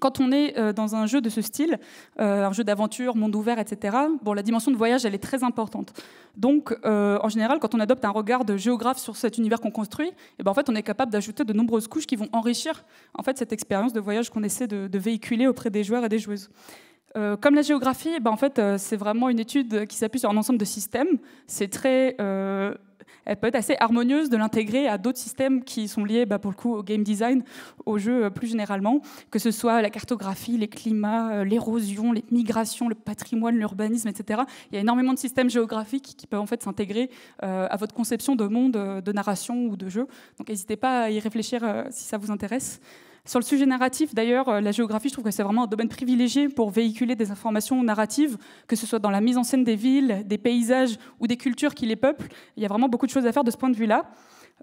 Speaker 1: Quand on est euh, dans un jeu de ce style, euh, un jeu d'aventure, monde ouvert, etc., bon, la dimension de voyage, elle est très importante. Donc, euh, en général, quand on adopte un regard de géographe sur cet univers qu'on construit, et eh ben, en fait, on est capable d'ajouter de nombreuses couches qui vont enrichir en fait, cette expérience de voyage qu'on essaie de véhiculer auprès des joueurs et des joueuses. Euh, comme la géographie, eh ben, en fait, euh, c'est vraiment une étude qui s'appuie sur un ensemble de systèmes. C'est très, euh, elle peut être assez harmonieuse de l'intégrer à d'autres systèmes qui sont liés, bah, pour le coup, au game design, au jeu plus généralement, que ce soit la cartographie, les climats, l'érosion, les migrations, le patrimoine, l'urbanisme, etc. Il y a énormément de systèmes géographiques qui peuvent en fait s'intégrer à votre conception de monde, de narration ou de jeu. Donc, n'hésitez pas à y réfléchir si ça vous intéresse. Sur le sujet narratif, d'ailleurs, euh, la géographie, je trouve que c'est vraiment un domaine privilégié pour véhiculer des informations narratives, que ce soit dans la mise en scène des villes, des paysages ou des cultures qui les peuplent. Il y a vraiment beaucoup de choses à faire de ce point de vue-là.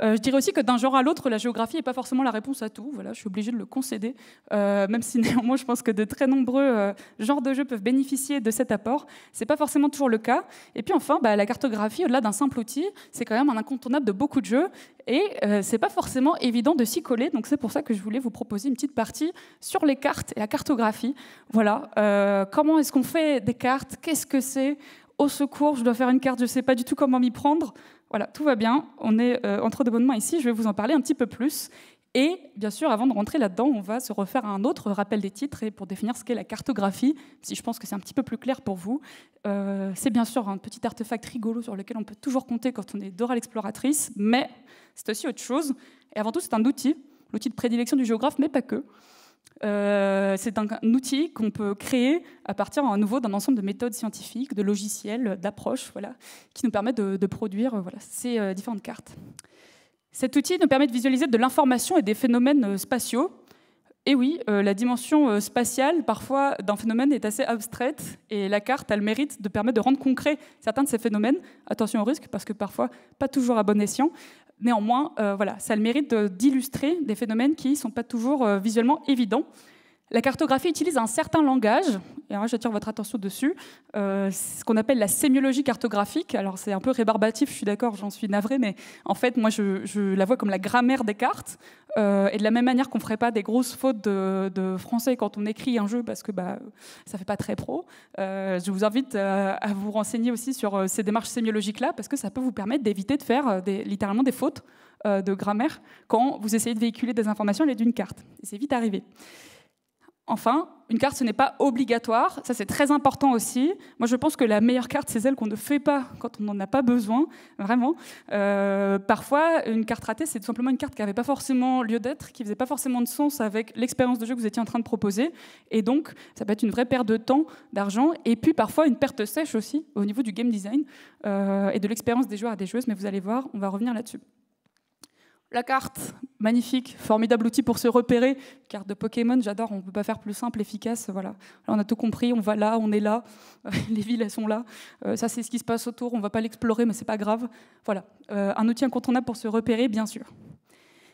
Speaker 1: Euh, je dirais aussi que d'un genre à l'autre, la géographie n'est pas forcément la réponse à tout. Voilà, je suis obligée de le concéder, euh, même si [laughs] néanmoins, je pense que de très nombreux euh, genres de jeux peuvent bénéficier de cet apport. C'est pas forcément toujours le cas. Et puis enfin, bah, la cartographie, au-delà d'un simple outil, c'est quand même un incontournable de beaucoup de jeux, et c'est pas forcément évident de s'y coller. Donc c'est pour ça que je voulais vous proposer une petite partie sur les cartes et la cartographie. Voilà, comment est-ce qu'on fait des cartes Qu'est-ce que c'est au secours, je dois faire une carte, je ne sais pas du tout comment m'y prendre. Voilà, tout va bien, on est euh, entre de bonnes mains ici, je vais vous en parler un petit peu plus. Et bien sûr, avant de rentrer là-dedans, on va se refaire à un autre rappel des titres et pour définir ce qu'est la cartographie, si je pense que c'est un petit peu plus clair pour vous. Euh, c'est bien sûr un petit artefact rigolo sur lequel on peut toujours compter quand on est d'oral l'exploratrice, mais c'est aussi autre chose. Et avant tout, c'est un outil, l'outil de prédilection du géographe, mais pas que. Euh, c'est un, outil qu'on peut créer à partir à nouveau d'un ensemble de méthodes scientifiques, de logiciels, d'approches, voilà, qui nous permettent de, produire euh, voilà, ces euh, différentes cartes. Cet outil nous permet de visualiser de l'information et des phénomènes spatiaux. Et oui, la dimension spatiale, parfois, d'un phénomène est assez abstraite, et la carte a le mérite de permettre de rendre concret certains de ces phénomènes. Attention au risque, parce que parfois, pas toujours à bon escient. Néanmoins, euh, voilà, ça a le mérite d'illustrer des phénomènes qui ne sont pas toujours euh, visuellement évidents. La cartographie utilise un certain langage, et j'attire votre attention dessus, euh, ce qu'on appelle la sémiologie cartographique. Alors c'est un peu rébarbatif, je suis d'accord, j'en suis navrée, mais en fait moi je, la vois comme la grammaire des cartes. Euh, et de la même manière qu'on ne ferait pas des grosses fautes de, français quand on écrit un jeu parce que bah, ça ne fait pas très pro, euh, je vous invite à, vous renseigner aussi sur ces démarches sémiologiques-là parce que ça peut vous permettre d'éviter de faire des, littéralement des fautes de grammaire quand vous essayez de véhiculer des informations à l'aide d'une carte. c'est vite arrivé. Enfin, une carte, ce n'est pas obligatoire, ça c'est très important aussi. Moi, je pense que la meilleure carte, c'est celle qu'on ne fait pas quand on n'en a pas besoin, vraiment. Euh, parfois, une carte ratée, c'est tout simplement une carte qui n'avait pas forcément lieu d'être, qui ne faisait pas forcément de sens avec l'expérience de jeu que vous étiez en train de proposer. Et donc, ça peut être une vraie perte de temps, d'argent, et puis parfois une perte sèche aussi au niveau du game design euh, et de l'expérience des joueurs et des joueuses. Mais vous allez voir, on va revenir là-dessus la carte, magnifique, formidable outil pour se repérer. Carte de Pokémon, j'adore, on ne peut pas faire plus simple, efficace. Voilà. on a tout compris, on va là, on est là, [laughs] les villes, elles sont là. Euh, ça, c'est ce qui se passe autour, on ne va pas l'explorer, mais c'est pas grave. Voilà, euh, un outil incontournable pour se repérer, bien sûr.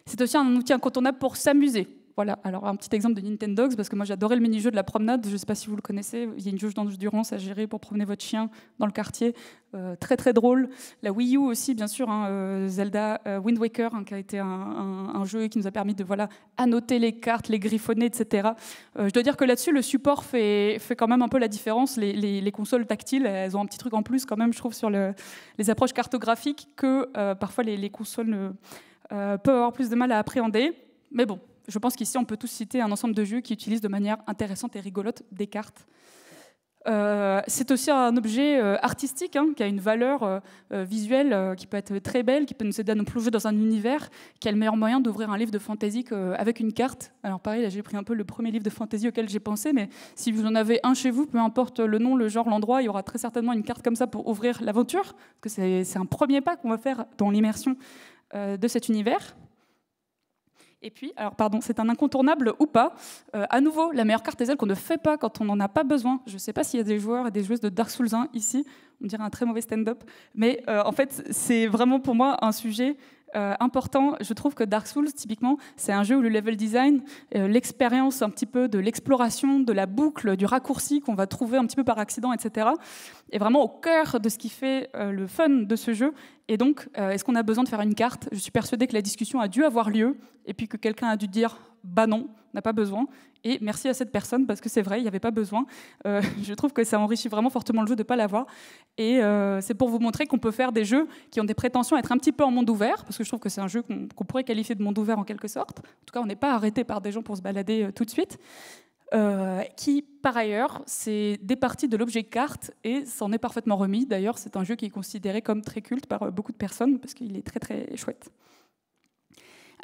Speaker 1: C'est aussi un outil incontournable pour s'amuser voilà, alors un petit exemple de nintendox parce que moi j'adorais le mini-jeu de la promenade, je ne sais pas si vous le connaissez, il y a une jauge d'endurance à gérer pour promener votre chien dans le quartier, euh, très très drôle. La Wii U aussi, bien sûr, hein, euh, Zelda euh, Wind Waker, hein, qui a été un, jeu qui nous a permis de voilà, annoter les cartes, les griffonner, etc. je dois dire que là-dessus, le support fait, fait quand même un peu la différence. Les, consoles tactiles, elles ont un petit truc en plus quand même, je trouve, sur les approches cartographiques que parfois les, les consoles peuvent avoir plus de mal à appréhender. Mais bon, je pense qu'ici, on peut tous citer un ensemble de jeux qui utilisent de manière intéressante et rigolote des cartes. Euh, c'est aussi un objet euh, artistique hein, qui a une valeur euh, visuelle qui peut être très belle, qui peut nous aider à nous plonger dans un univers, qui a le meilleur moyen d'ouvrir un livre de fantasy avec une carte. Alors pareil, là j'ai pris un peu le premier livre de fantasy auquel j'ai pensé, mais si vous en avez un chez vous, peu importe le nom, le genre, l'endroit, il y aura très certainement une carte comme ça pour ouvrir l'aventure, parce que c'est un premier pas qu'on va faire dans l'immersion de cet univers. Et puis, alors pardon, c'est un incontournable ou pas. Euh, à nouveau, la meilleure carte est celle qu'on ne fait pas quand on n'en a pas besoin. Je ne sais pas s'il y a des joueurs et des joueuses de Dark Souls 1 ici. On dirait un très mauvais stand-up. Mais euh, en fait, c'est vraiment pour moi un sujet euh, important. Je trouve que Dark Souls, typiquement, c'est un jeu où le level design, euh, l'expérience un petit peu de l'exploration, de la boucle, du raccourci qu'on va trouver un petit peu par accident, etc., est vraiment au cœur de ce qui fait euh, le fun de ce jeu. Et donc, est-ce qu'on a besoin de faire une carte Je suis persuadée que la discussion a dû avoir lieu et puis que quelqu'un a dû dire bah non, on n'a pas besoin. Et merci à cette personne, parce que c'est vrai, il n'y avait pas besoin. Euh, [laughs] je trouve que ça enrichit vraiment fortement le jeu de ne pas l'avoir. Et euh, c'est pour vous montrer qu'on peut faire des jeux qui ont des prétentions à être un petit peu en monde ouvert, parce que je trouve que c'est un jeu qu'on pourrait qualifier de monde ouvert en quelque sorte. En tout cas, on n'est pas arrêté par des gens pour se balader euh, tout de suite. qui, par ailleurs, c'est des parties de l'objet carte et s'en est parfaitement remis. D'ailleurs, c'est un jeu qui est considéré comme très culte par beaucoup de personnes, parce qu'il est très très chouette.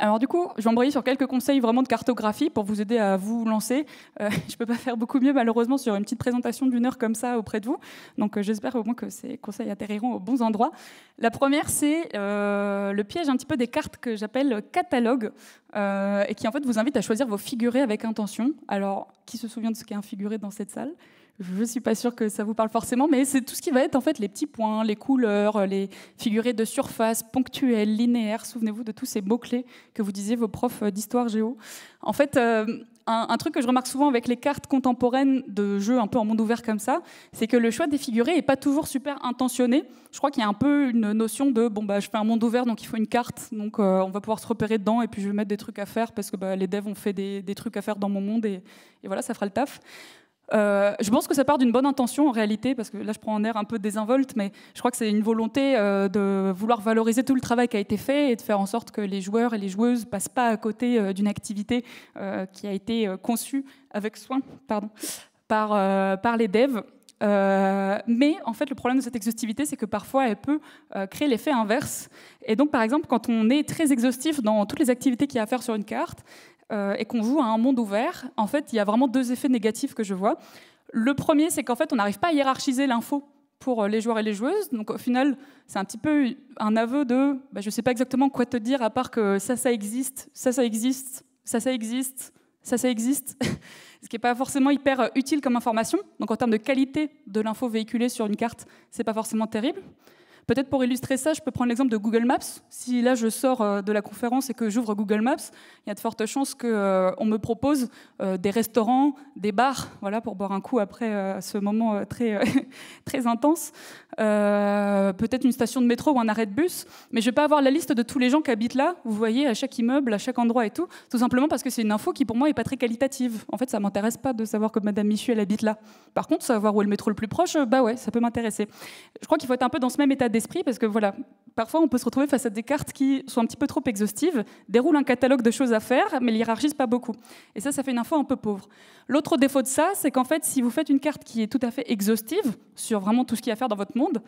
Speaker 1: Alors du coup, je vais embrayer sur quelques conseils vraiment de cartographie pour vous aider à vous lancer. Euh, [laughs] je ne peux pas faire beaucoup mieux malheureusement sur une petite présentation d'une heure comme ça auprès de vous. Donc euh, j'espère au moins que ces conseils atterriront aux bons endroits. La première, c'est euh, le piège un petit peu des cartes que j'appelle catalogue et qui en fait vous invite à choisir vos figurés avec intention. Alors, qui se souvient de ce qu'est un figuré dans cette salle je ne suis pas sûre que ça vous parle forcément, mais c'est tout ce qui va être en fait les petits points, les couleurs, les figurés de surface, ponctuelles, linéaires. Souvenez-vous de tous ces mots-clés que vous disiez vos profs euh, d'histoire géo. En fait, euh, un, truc que je remarque souvent avec les cartes contemporaines de jeux un peu en monde ouvert comme ça, c'est que le choix des figurés n'est pas toujours super intentionné. Je crois qu'il y a un peu une notion de bon, bah, je fais un monde ouvert, donc il faut une carte, donc euh, on va pouvoir se repérer dedans, et puis je vais mettre des trucs à faire parce que bah, les devs ont fait des, trucs à faire dans mon monde, et, et voilà, ça fera le taf. Euh, je pense que ça part d'une bonne intention en réalité, parce que là je prends un air un peu désinvolte, mais je crois que c'est une volonté euh, de vouloir valoriser tout le travail qui a été fait et de faire en sorte que les joueurs et les joueuses passent pas à côté euh, d'une activité qui a été conçue avec soin pardon, par, par les devs. mais en fait, le problème de cette exhaustivité, c'est que parfois, elle peut créer l'effet inverse. Et donc, par exemple, quand on est très exhaustif dans toutes les activités qu'il y a à faire sur une carte, euh, et qu'on joue à un monde ouvert, en fait, il y a vraiment deux effets négatifs que je vois. Le premier, c'est qu'en fait, on n'arrive pas à hiérarchiser l'info pour euh, les joueurs et les joueuses. Donc au final, c'est un petit peu un aveu de bah, je ne sais pas exactement quoi te dire à part que ça, ça existe, ça, ça existe, ça, ça existe, ça, ça existe. [laughs] Ce qui n'est pas forcément hyper euh, utile comme information. Donc en termes de qualité de l'info véhiculée sur une carte, ce n'est pas forcément terrible. Peut-être pour illustrer ça, je peux prendre l'exemple de Google Maps. Si là je sors euh, de la conférence et que j'ouvre Google Maps, il y a de fortes chances qu'on euh, me propose euh, des restaurants, des bars, voilà, pour boire un coup après ce moment très, [laughs] très intense. Peut-être une station de métro ou un arrêt de bus. Mais je ne vais pas avoir la liste de tous les gens qui habitent là, vous voyez, à chaque immeuble, à chaque endroit et tout, tout simplement parce que c'est une info qui pour moi n'est pas très qualitative. En fait, ça ne m'intéresse pas de savoir que Madame Michu, elle habite là. Par contre, savoir où est le métro le plus proche, bah ouais, ça peut m'intéresser. Je crois qu'il faut être un peu dans ce même état d'esprit parce que voilà, parfois on peut se retrouver face à des cartes qui sont un petit peu trop exhaustives, déroulent un catalogue de choses à faire, mais l'hierarchisent pas beaucoup. Et ça, ça fait une info un peu pauvre. L'autre défaut de ça, c'est qu'en fait, si vous faites une carte qui est tout à fait exhaustive sur vraiment tout ce qu'il y a à faire dans votre monde,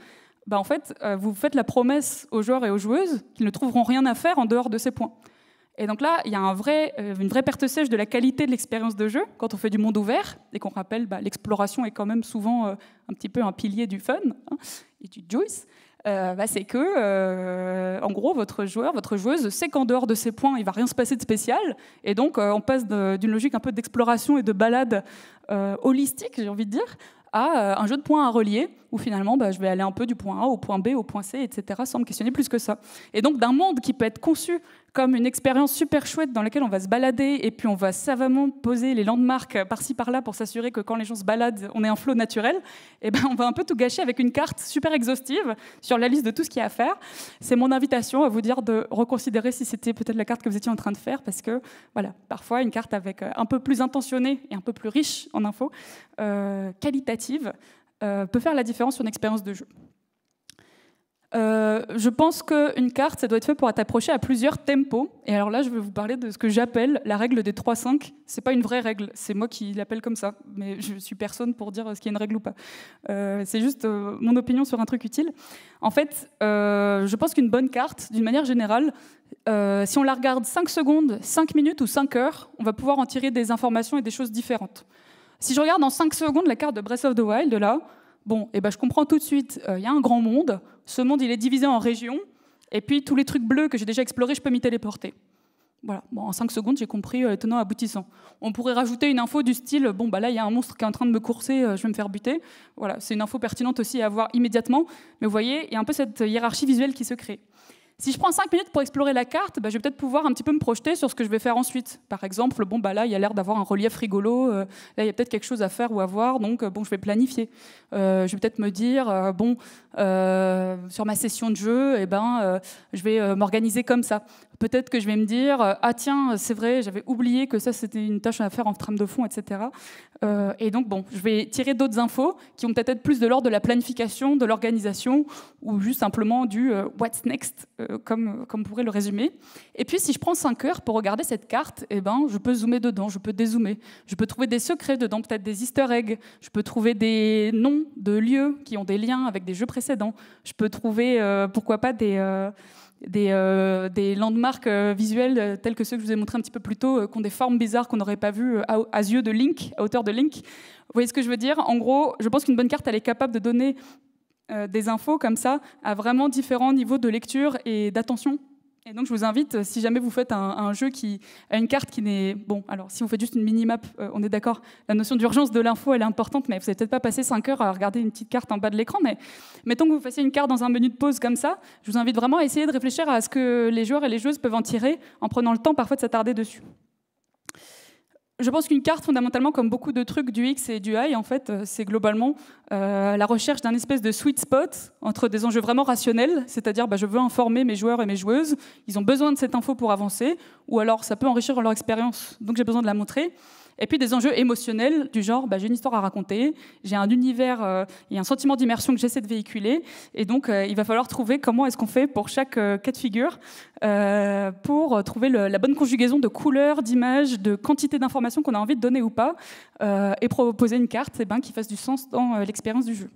Speaker 1: bah en fait, euh, vous faites la promesse aux joueurs et aux joueuses qu'ils ne trouveront rien à faire en dehors de ces points. Et donc là, il y a un vrai, euh, une vraie perte sèche de la qualité de l'expérience de jeu quand on fait du monde ouvert et qu'on rappelle, bah, l'exploration est quand même souvent euh, un petit peu un pilier du fun hein, et du juice. Euh, bah, c'est que, euh, en gros, votre joueur, votre joueuse sait qu'en dehors de ces points, il va rien se passer de spécial. Et donc, euh, on passe d'une logique un peu d'exploration et de balade holistique, j'ai envie de dire, à un jeu de points à relier où finalement bah, je vais aller un peu du point A au point B au point C, etc., sans me questionner plus que ça. Et donc d'un monde qui peut être conçu comme une expérience super chouette dans laquelle on va se balader et puis on va savamment poser les landmarks par-ci par-là pour s'assurer que quand les gens se baladent, on est un flot naturel, et eh ben on va un peu tout gâcher avec une carte super exhaustive sur la liste de tout ce qu'il y a à faire. C'est mon invitation à vous dire de reconsidérer si c'était peut-être la carte que vous étiez en train de faire parce que voilà, parfois une carte avec un peu plus intentionnée et un peu plus riche en infos, euh, qualitative, euh, peut faire la différence sur une expérience de jeu. Euh, je pense qu'une carte, ça doit être fait pour être approchée à plusieurs tempos. Et alors là, je vais vous parler de ce que j'appelle la règle des 3-5. C'est pas une vraie règle, c'est moi qui l'appelle comme ça. Mais je suis personne pour dire ce qui est une règle ou pas. Euh, c'est juste mon opinion sur un truc utile. En fait, je pense qu'une bonne carte, d'une manière générale, si on la regarde 5 secondes, 5 minutes ou 5 heures, on va pouvoir en tirer des informations et des choses différentes. Si je regarde en 5 secondes la carte de Breath of the Wild, là, bon, eh ben, je comprends tout de suite, euh, il y a un grand monde, ce monde il est divisé en régions, et puis tous les trucs bleus que j'ai déjà explorés, je peux m'y téléporter. Voilà, en 5 secondes, j'ai compris euh, étonnant, tenant aboutissant. On pourrait rajouter une info du style bon, bah là, il y a un monstre qui est en train de me courser, euh, je vais me faire buter. Voilà, c'est une info pertinente aussi à avoir immédiatement. Mais vous voyez, il y a un peu cette hiérarchie visuelle qui se crée. Si je prends 5 minutes pour explorer la carte, bah, je vais peut-être pouvoir un petit peu me projeter sur ce que je vais faire ensuite. Par exemple, bon, bah, là, il y a l'air d'avoir un relief rigolo, euh, là, il y a peut-être quelque chose à faire ou à voir, donc euh, bon, je vais planifier. Euh, je vais peut-être me dire, bon, sur ma session de jeu, eh ben, je vais m'organiser comme ça. Peut-être que je vais me dire, euh, ah tiens, c'est vrai, j'avais oublié que ça c'était une tâche à faire en trame de fond, etc. Euh, et donc bon, je vais tirer d'autres infos qui ont peut-être plus de l'ordre de la planification, de l'organisation, ou juste simplement du euh, what's next, comme, comme pourrait le résumer. Et puis si je prends 5 heures pour regarder cette carte, eh ben, je peux zoomer dedans, je peux dézoomer, je peux trouver des secrets dedans, peut-être des easter eggs, je peux trouver des noms de lieux qui ont des liens avec des jeux précédents, je peux trouver, pourquoi pas, des des, euh, des landmarks euh, visuels euh, tels que ceux que je vous ai montrés un petit peu plus tôt, qui ont des formes bizarres qu'on n'aurait pas vues à, à, yeux de Link, à hauteur de Link. Vous voyez ce que je veux dire En gros, je pense qu'une bonne carte, elle est capable de donner des infos comme ça à vraiment différents niveaux de lecture et d'attention et donc je vous invite, euh, si jamais vous faites un, jeu qui a une carte qui n'est... Bon, alors si vous faites juste une mini-map, euh, on est d'accord, la notion d'urgence de l'info, elle est importante, mais vous n'avez peut-être pas passé 5 heures à regarder une petite carte en bas de l'écran, mais mettons que vous fassiez une carte dans un menu de pause comme ça, je vous invite vraiment à essayer de réfléchir à ce que les joueurs et les joueuses peuvent en tirer en prenant le temps parfois de s'attarder dessus je pense qu'une carte, fondamentalement, comme beaucoup de trucs du X et du Y, en fait, euh, c'est globalement euh, la recherche d'un espèce de sweet spot entre des enjeux vraiment rationnels, c'est-à-dire bah, je veux informer mes joueurs et mes joueuses, ils ont besoin de cette info pour avancer, ou alors ça peut enrichir leur expérience, donc j'ai besoin de la montrer, et puis des enjeux émotionnels du genre, bah, j'ai une histoire à raconter, j'ai un univers y euh, a un sentiment d'immersion que j'essaie de véhiculer. Et donc, euh, il va falloir trouver comment est-ce qu'on fait pour chaque euh, cas de figure pour trouver la bonne conjugaison de couleurs, d'images, de quantité d'informations qu'on a envie de donner ou pas, et proposer une carte eh ben, qui fasse du sens dans l'expérience du jeu.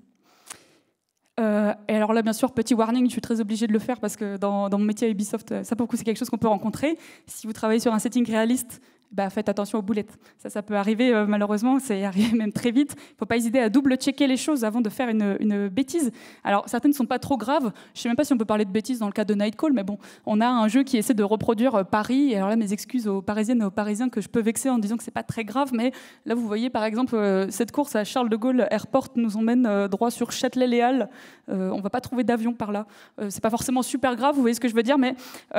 Speaker 1: et alors là, bien sûr, petit warning, je suis très obligée de le faire parce que dans, dans mon métier à Ubisoft, ça pour le coup, c'est quelque chose qu'on peut rencontrer. Si vous travaillez sur un setting réaliste, bah, faites attention aux boulettes. Ça, ça peut arriver euh, malheureusement, c'est arrivé [laughs] même très vite. Il ne faut pas hésiter à double-checker les choses avant de faire une, bêtise. Alors, certaines ne sont pas trop graves. Je ne sais même pas si on peut parler de bêtises dans le cas de Nightcall, mais bon, on a un jeu qui essaie de reproduire euh, Paris. Et alors là, mes excuses aux Parisiennes et aux Parisiens que je peux vexer en disant que ce n'est pas très grave, mais là, vous voyez par exemple, euh, cette course à Charles de Gaulle Airport nous emmène droit sur Châtelet-Les Halles. on ne va pas trouver d'avion par là. ce c'est pas forcément super grave, vous voyez ce que je veux dire, mais [laughs]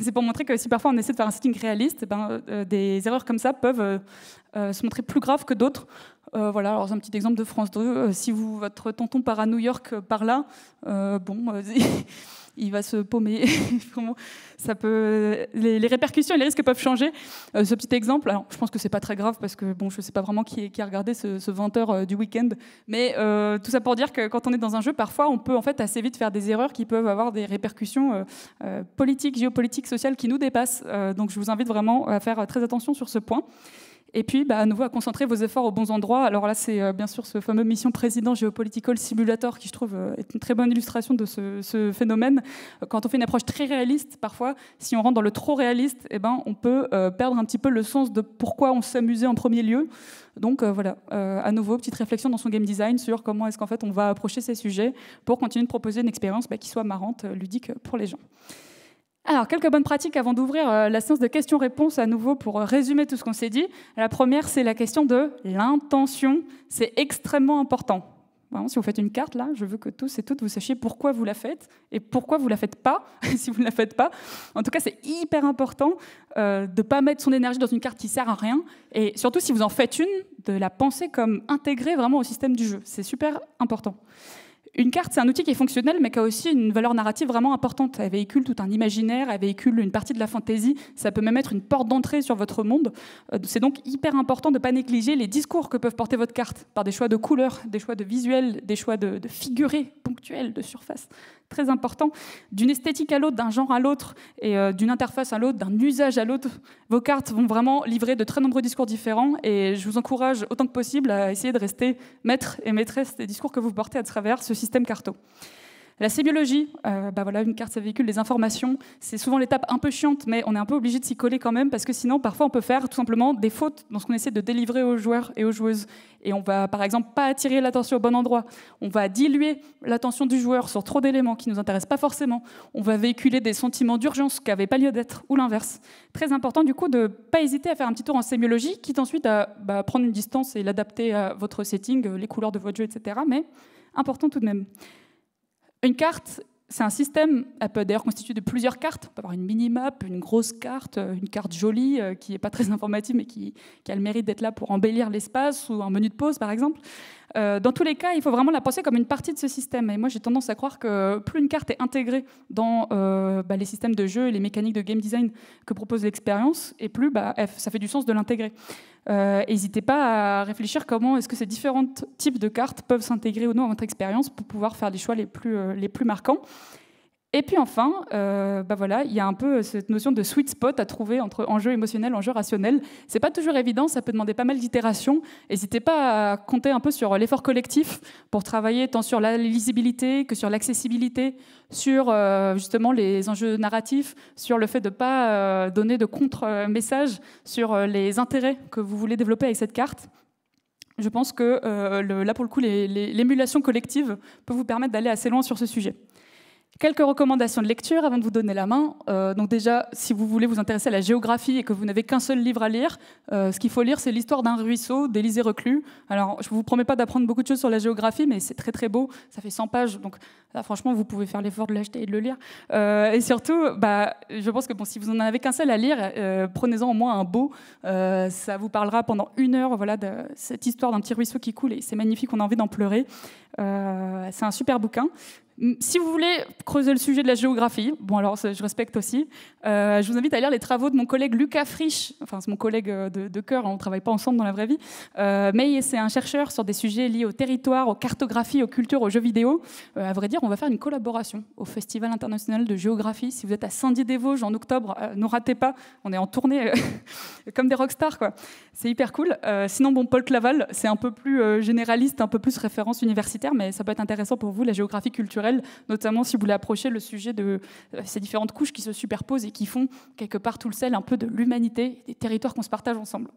Speaker 1: c'est pour montrer que si parfois on essaie de faire un setting réaliste, eh ben, des erreurs comme ça peuvent euh, euh, se montrer plus graves que d'autres. Euh, voilà, alors un petit exemple de France 2. si vous, votre tonton part à New York par là, bon, [laughs] il va se paumer. [laughs] ça peut, les, répercussions et les risques peuvent changer. Euh, ce petit exemple, je pense que c'est pas très grave parce que bon, je sais pas vraiment qui, est, qui a regardé ce, ce 20 heures euh, du week-end, mais euh, tout ça pour dire que quand on est dans un jeu, parfois on peut en fait assez vite faire des erreurs qui peuvent avoir des répercussions politiques, géopolitiques, sociales qui nous dépassent. donc je vous invite vraiment à faire très attention sur ce point. Et puis, bah, à nouveau, à concentrer vos efforts aux bons endroits. Alors là, c'est euh, bien sûr ce fameux mission président géopolitical Simulator qui, je trouve, euh, est une très bonne illustration de ce, phénomène. Euh, quand on fait une approche très réaliste, parfois, si on rentre dans le trop réaliste, eh ben, on peut perdre un petit peu le sens de pourquoi on s'amusait en premier lieu. Donc voilà, à nouveau, petite réflexion dans son game design sur comment est-ce qu'en fait on va approcher ces sujets pour continuer de proposer une expérience bah, qui soit marrante, ludique pour les gens. Alors, quelques bonnes pratiques avant d'ouvrir euh, la séance de questions-réponses à nouveau pour euh, résumer tout ce qu'on s'est dit. La première, c'est la question de l'intention. C'est extrêmement important. si vous faites une carte, là, je veux que tous et toutes, vous sachiez pourquoi vous la faites et pourquoi vous la faites pas, [laughs] si vous ne la faites pas. En tout cas, c'est hyper important euh, de ne pas mettre son énergie dans une carte qui sert à rien. Et surtout, si vous en faites une, de la penser comme intégrée vraiment au système du jeu. C'est super important une carte, c'est un outil qui est fonctionnel, mais qui a aussi une valeur narrative vraiment importante. Elle véhicule tout un imaginaire, elle véhicule une partie de la fantaisie, ça peut même être une porte d'entrée sur votre monde. Euh, c'est donc hyper important de ne pas négliger les discours que peuvent porter votre carte, par des choix de couleurs, des choix de visuels, des choix de, de figurés ponctuels, de surface très important, d'une esthétique à l'autre, d'un genre à l'autre, et euh, d'une interface à l'autre, d'un usage à l'autre. Vos cartes vont vraiment livrer de très nombreux discours différents, et je vous encourage autant que possible à essayer de rester maître et maîtresse des discours que vous portez à travers ce système carto. La sémiologie, euh, bah voilà, une carte, ça véhicule des informations. C'est souvent l'étape un peu chiante, mais on est un peu obligé de s'y coller quand même, parce que sinon, parfois, on peut faire tout simplement des fautes dans ce qu'on essaie de délivrer aux joueurs et aux joueuses. Et on va, par exemple, pas attirer l'attention au bon endroit. On va diluer l'attention du joueur sur trop d'éléments qui ne nous intéressent pas forcément. On va véhiculer des sentiments d'urgence qui n'avaient pas lieu d'être, ou l'inverse. Très important, du coup, de ne pas hésiter à faire un petit tour en sémiologie, quitte ensuite à bah, prendre une distance et l'adapter à votre setting, euh, les couleurs de votre jeu, etc. Mais important tout de même. Une carte, c'est un système, elle peut d'ailleurs constituer de plusieurs cartes. On peut avoir une mini-map, une grosse carte, euh, une carte jolie euh, qui n'est pas très [laughs] informative mais qui, qui a le mérite d'être là pour embellir l'espace ou un menu de pause par exemple. Euh, dans tous les cas, il faut vraiment la penser comme une partie de ce système. Et moi, j'ai tendance à croire que plus une carte est intégrée dans euh, bah, les systèmes de jeu et les mécaniques de game design que propose l'expérience, et plus bah, ça fait du sens de l'intégrer. Euh, n'hésitez pas à réfléchir comment est-ce que ces différents types de cartes peuvent s'intégrer ou non à votre expérience pour pouvoir faire les choix les plus, les plus marquants. Et puis enfin, euh, bah voilà, il y a un peu euh, cette notion de sweet spot à trouver entre enjeu émotionnel, enjeu rationnel. C'est pas toujours évident, ça peut demander pas mal d'itérations. N'hésitez pas à compter un peu sur euh, l'effort collectif pour travailler tant sur la lisibilité que sur l'accessibilité, sur justement les enjeux narratifs, sur le fait de ne pas donner de contre messages sur les intérêts que vous voulez développer avec cette carte. Je pense que là, pour le coup, l'émulation collective peut vous permettre d'aller assez loin sur ce sujet. Quelques recommandations de lecture avant de vous donner la main. Euh, donc déjà, si vous voulez vous intéresser à la géographie et que vous n'avez qu'un seul livre à lire, euh, ce qu'il faut lire, c'est l'histoire d'un ruisseau d'Élysée Reclus. Alors, je ne vous promets pas d'apprendre beaucoup de choses sur la géographie, mais c'est très très beau, ça fait 100 pages, donc franchement, vous pouvez faire l'effort de l'acheter et de le lire. Euh, et surtout, bah, je pense que bon, si vous n'en avez qu'un seul à lire, prenez-en au moins un beau. ça vous parlera pendant une heure voilà, de cette histoire d'un petit ruisseau qui coule et c'est magnifique, on a envie d'en pleurer. c'est un super bouquin. Si vous voulez creuser le sujet de la géographie, bon alors je respecte aussi, euh, je vous invite à lire les travaux de mon collègue Lucas Frisch, enfin c'est mon collègue euh, de, de cœur, hein, on ne travaille pas ensemble dans la vraie vie, euh, mais c'est un chercheur sur des sujets liés au territoire, aux cartographies, aux cultures, aux jeux vidéo. Euh, à vrai dire, on va faire une collaboration au Festival international de géographie. Si vous êtes à Saint-Dié-des-Vosges en octobre, ne ratez pas, on est en tournée [laughs] comme des rockstars quoi. C'est hyper cool. sinon bon, Paul Claval, c'est un peu plus généraliste, un peu plus référence universitaire, mais ça peut être intéressant pour vous la géographie culturelle notamment si vous voulez approcher le sujet de euh, ces différentes couches qui se superposent et qui font quelque part tout le sel un peu de l'humanité, des territoires qu'on se partage ensemble.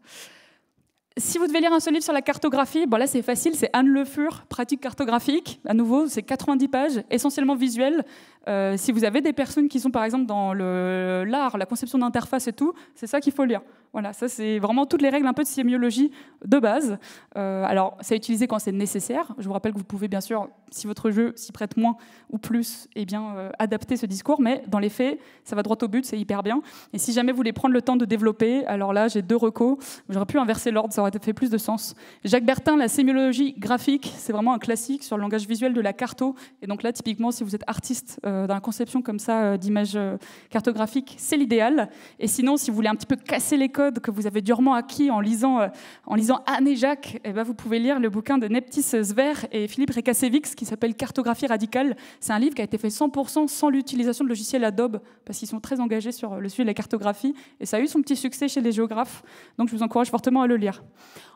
Speaker 1: Si vous devez lire un seul livre sur la cartographie, bon là c'est facile, c'est Anne Le Fur, Pratique cartographique. À nouveau, c'est 90 pages, essentiellement visuelles, euh, si vous avez des personnes qui sont par exemple dans l'art, la conception d'interface et tout, c'est ça qu'il faut lire. Voilà, ça c'est vraiment toutes les règles un peu de sémiologie de base. Euh, alors, ça est utilisé quand c'est nécessaire. Je vous rappelle que vous pouvez bien sûr, si votre jeu s'y prête moins ou plus, eh bien euh, adapter ce discours, mais dans les faits, ça va droit au but, c'est hyper bien. Et si jamais vous voulez prendre le temps de développer, alors là, j'ai deux recos. J'aurais pu inverser l'ordre, ça aurait fait plus de sens. Jacques Bertin, la sémiologie graphique, c'est vraiment un classique sur le langage visuel de la carto. Et donc là, typiquement, si vous êtes artiste euh, dans la conception comme ça euh, d'images euh, cartographiques, c'est l'idéal. Et sinon, si vous voulez un petit peu casser les codes que vous avez durement acquis en lisant, en lisant Anne et Jacques, et eh ben, vous pouvez lire le bouquin de Neptis Zver et Philippe Rekasevics qui s'appelle Cartographie radicale. C'est un livre qui a été fait 100% sans l'utilisation de logiciels Adobe, parce qu'ils sont très engagés sur le sujet de la cartographie. Et ça a eu son petit succès chez les géographes. Donc je vous encourage fortement à le lire.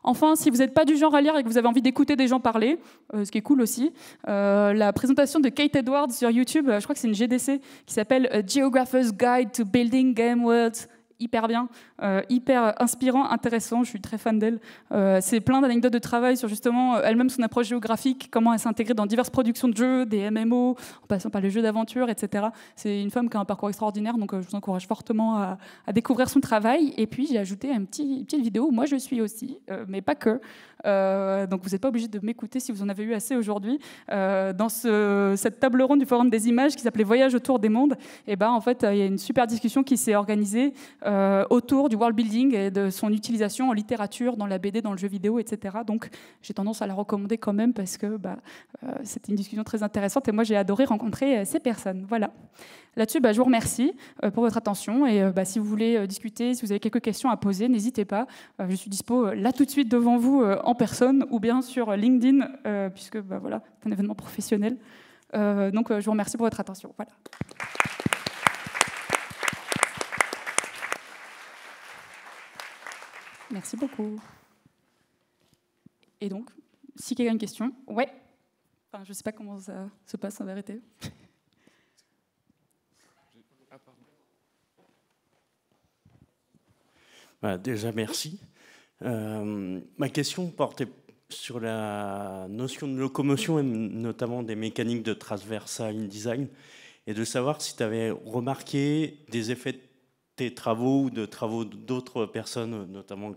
Speaker 1: Enfin, si vous n'êtes pas du genre à lire et que vous avez envie d'écouter des gens parler, euh, ce qui est cool aussi, euh, la présentation de Kate Edwards sur YouTube, euh, je crois que c'est une GDC, qui s'appelle Geographer's Guide to Building Game Worlds hyper bien, euh, hyper euh, inspirant, intéressant. Je suis très fan d'elle. Euh, c'est plein d'anecdotes de travail sur justement elle-même son approche géographique, comment elle intégrée dans diverses productions de jeux, des MMO, en passant par les jeux d'aventure, etc. C'est une femme qui a un parcours extraordinaire, donc je vous encourage fortement à, découvrir son travail. Et puis j'ai ajouté un petit, une petite vidéo moi je suis aussi, mais pas que. donc vous n'êtes pas obligé de m'écouter si vous en avez eu assez aujourd'hui. dans cette table ronde du Forum des images qui s'appelait Voyage autour des mondes, et eh ben en fait il y a une super discussion qui s'est organisée. Euh, autour du world building et de son utilisation en littérature, dans la BD, dans le jeu vidéo, etc. Donc j'ai tendance à la recommander quand même parce que bah, euh, c'était une discussion très intéressante et moi j'ai adoré rencontrer euh, ces personnes. Voilà. Là-dessus, bah, je vous remercie pour votre attention et bah, si vous voulez discuter, si vous avez quelques questions à poser, n'hésitez pas. je suis dispo là tout de suite devant vous en personne ou bien sur LinkedIn puisque bah, voilà, c'est un événement professionnel. donc je vous remercie pour votre attention. Voilà. Merci beaucoup. Et donc, si quelqu'un a une question, ouais. je ne sais pas comment ça se passe en vérité.
Speaker 2: Bah, déjà, merci. Euh, ma question portait sur la notion de locomotion et notamment des mécaniques de transversal design et de savoir si tu avais remarqué des effets tes travaux ou de travaux d'autres personnes, notamment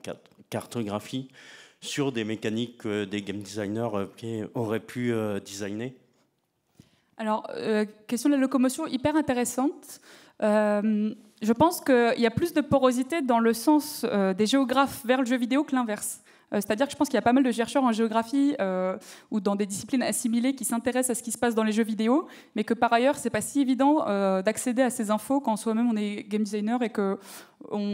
Speaker 2: cartographie, sur des mécaniques euh, des game designers euh, auraient pu euh, designer
Speaker 1: Alors, question de la locomotion hyper intéressante. je pense qu'il y a plus de porosité dans le sens des géographes vers le jeu vidéo que l'inverse. Euh, c'est-à-dire que je pense qu'il y a pas mal de chercheurs en géographie euh, ou dans des disciplines assimilées qui s'intéressent à ce qui se passe dans les jeux vidéo, mais que par ailleurs, c'est pas si évident euh, d'accéder à ces infos quand soi-même on est game designer et qu'on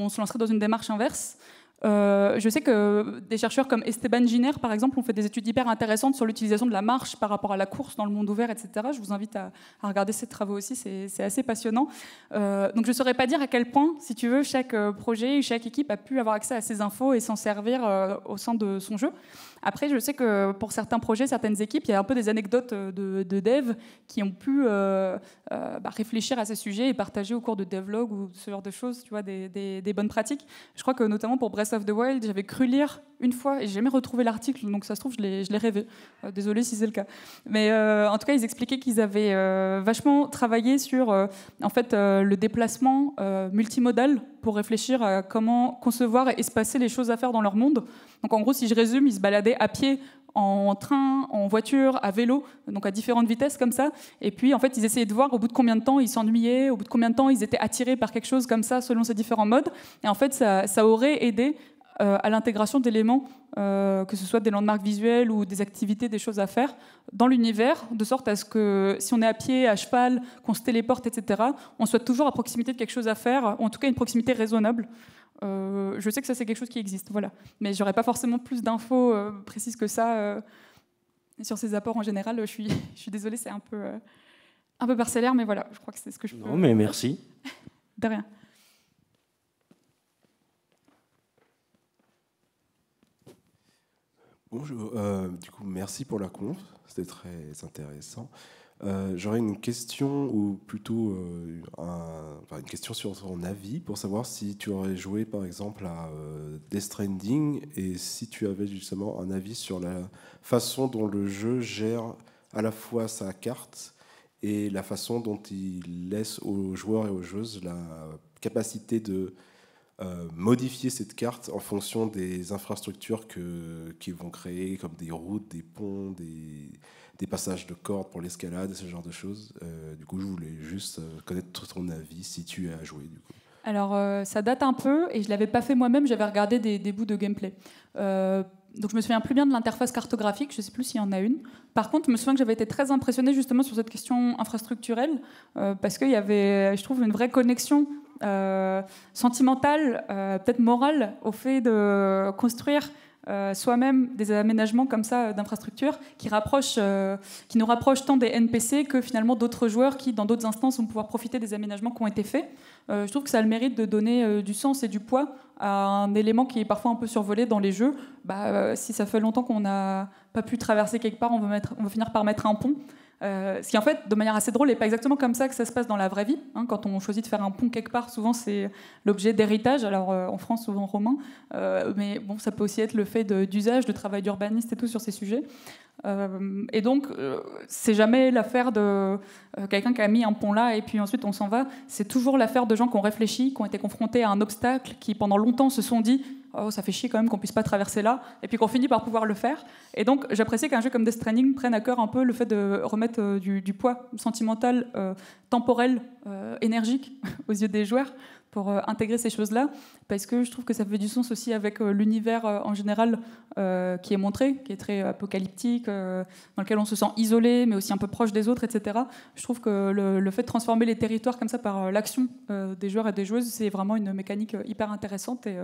Speaker 1: se lancerait dans une démarche inverse. Euh, je sais que des chercheurs comme Esteban Giner, par exemple, ont fait des études hyper intéressantes sur l'utilisation de la marche par rapport à la course dans le monde ouvert, etc. Je vous invite à, regarder ces travaux aussi, c'est assez passionnant. Euh, donc je ne saurais pas dire à quel point, si tu veux, chaque euh, projet, chaque équipe a pu avoir accès à ces infos et s'en servir au sein de son jeu. Après, je sais que pour certains projets, certaines équipes, il y a un peu des anecdotes euh, de, de dev qui ont pu euh, euh, bah, réfléchir à ces sujets et partager au cours de devlog ou ce genre de choses, tu vois, des, des bonnes pratiques. Je crois que notamment pour Breath of the Wild, j'avais cru lire une fois et j'ai jamais retrouvé l'article, donc ça se trouve, je l'ai rêvé. Désolée euh, désolé si c'est le cas. Mais euh, en tout cas, ils expliquaient qu'ils avaient euh, vachement travaillé sur en fait, le déplacement multimodal pour réfléchir à comment concevoir et espacer les choses à faire dans leur monde. Donc en gros, si je résume, ils se baladaient à pied en train, en voiture, à vélo, donc à différentes vitesses comme ça. Et puis, en fait, ils essayaient de voir au bout de combien de temps ils s'ennuyaient, au bout de combien de temps ils étaient attirés par quelque chose comme ça, selon ces différents modes. Et en fait, ça, ça aurait aidé euh, à l'intégration d'éléments, euh, que ce soit des landmarks visuels ou des activités, des choses à faire, dans l'univers, de sorte à ce que si on est à pied, à cheval, qu'on se téléporte, etc., on soit toujours à proximité de quelque chose à faire, ou en tout cas une proximité raisonnable. Euh, je sais que ça, c'est quelque chose qui existe, voilà. Mais j'aurais pas forcément plus d'infos précises que ça sur ces apports en général. Je suis, [laughs] je suis désolée, c'est un peu, un peu parcellaire, mais voilà, je crois que c'est ce que je peux. Non, mais merci. [laughs] De rien.
Speaker 3: Bonjour, euh, du coup, merci pour la conf, c'était très intéressant. Euh, j'aurais une question, ou plutôt euh, une question sur ton avis, pour savoir si tu aurais joué par exemple à Death Stranding et si tu avais justement un avis sur la façon dont le jeu gère à la fois sa carte et la façon dont il laisse aux joueurs et aux joueuses la capacité de euh, modifier cette carte en fonction des infrastructures qu'ils qui vont créer, comme des routes, des ponts, des, des passages de cordes pour l'escalade, ce genre de choses. Euh, du coup, je voulais juste euh, connaître ton avis si tu as joué. Du coup.
Speaker 1: Alors, ça date un peu et je ne l'avais pas fait moi-même, j'avais regardé des, des, bouts de gameplay donc je me souviens plus bien de l'interface cartographique, je ne sais plus s'il y en a une. Par contre, je me souviens que j'avais été très impressionnée justement sur cette question infrastructurelle, euh, parce qu'il y avait, je trouve, une vraie connexion euh, sentimentale, euh, peut-être morale, au fait de construire euh, soi-même des aménagements comme ça euh, d'infrastructures euh, qui, nous rapprochent tant des NPC que finalement d'autres joueurs qui, dans d'autres instances, vont pouvoir profiter des aménagements qui ont été faits. je trouve que ça a le mérite de donner du sens et du poids à un élément qui est parfois un peu survolé dans les jeux. Bah, si ça fait longtemps qu'on n'a pas pu traverser quelque part, on va finir par mettre un pont. Euh, ce qui en fait, de manière assez drôle, n'est pas exactement comme ça que ça se passe dans la vraie vie. Hein. quand on choisit de faire un pont quelque part, souvent c'est l'objet d'héritage. Alors euh, en France, souvent romain, euh, mais bon, ça peut aussi être le fait d'usage, de, de, travail d'urbaniste et tout sur ces sujets. et donc, c'est jamais l'affaire de quelqu'un qui a mis un pont là et puis ensuite on s'en va. C'est toujours l'affaire de gens qui ont réfléchi, qui ont été confrontés à un obstacle, qui pendant longtemps se sont dit oh, ça fait chier quand même qu'on puisse pas traverser là, et puis qu'on finit par pouvoir le faire. Et donc, j'apprécie qu'un jeu comme Death Stranding prenne à cœur un peu le fait de remettre euh, du, du poids sentimental, euh, temporel, euh, énergique [laughs] aux yeux des joueurs pour euh, intégrer ces choses-là, parce que je trouve que ça fait du sens aussi avec euh, l'univers euh, en général qui est montré, qui est très apocalyptique, dans lequel on se sent isolé, mais aussi un peu proche des autres, etc. Je trouve que le, fait de transformer les territoires comme ça par l'action des joueurs et des joueuses, c'est vraiment une mécanique hyper intéressante, et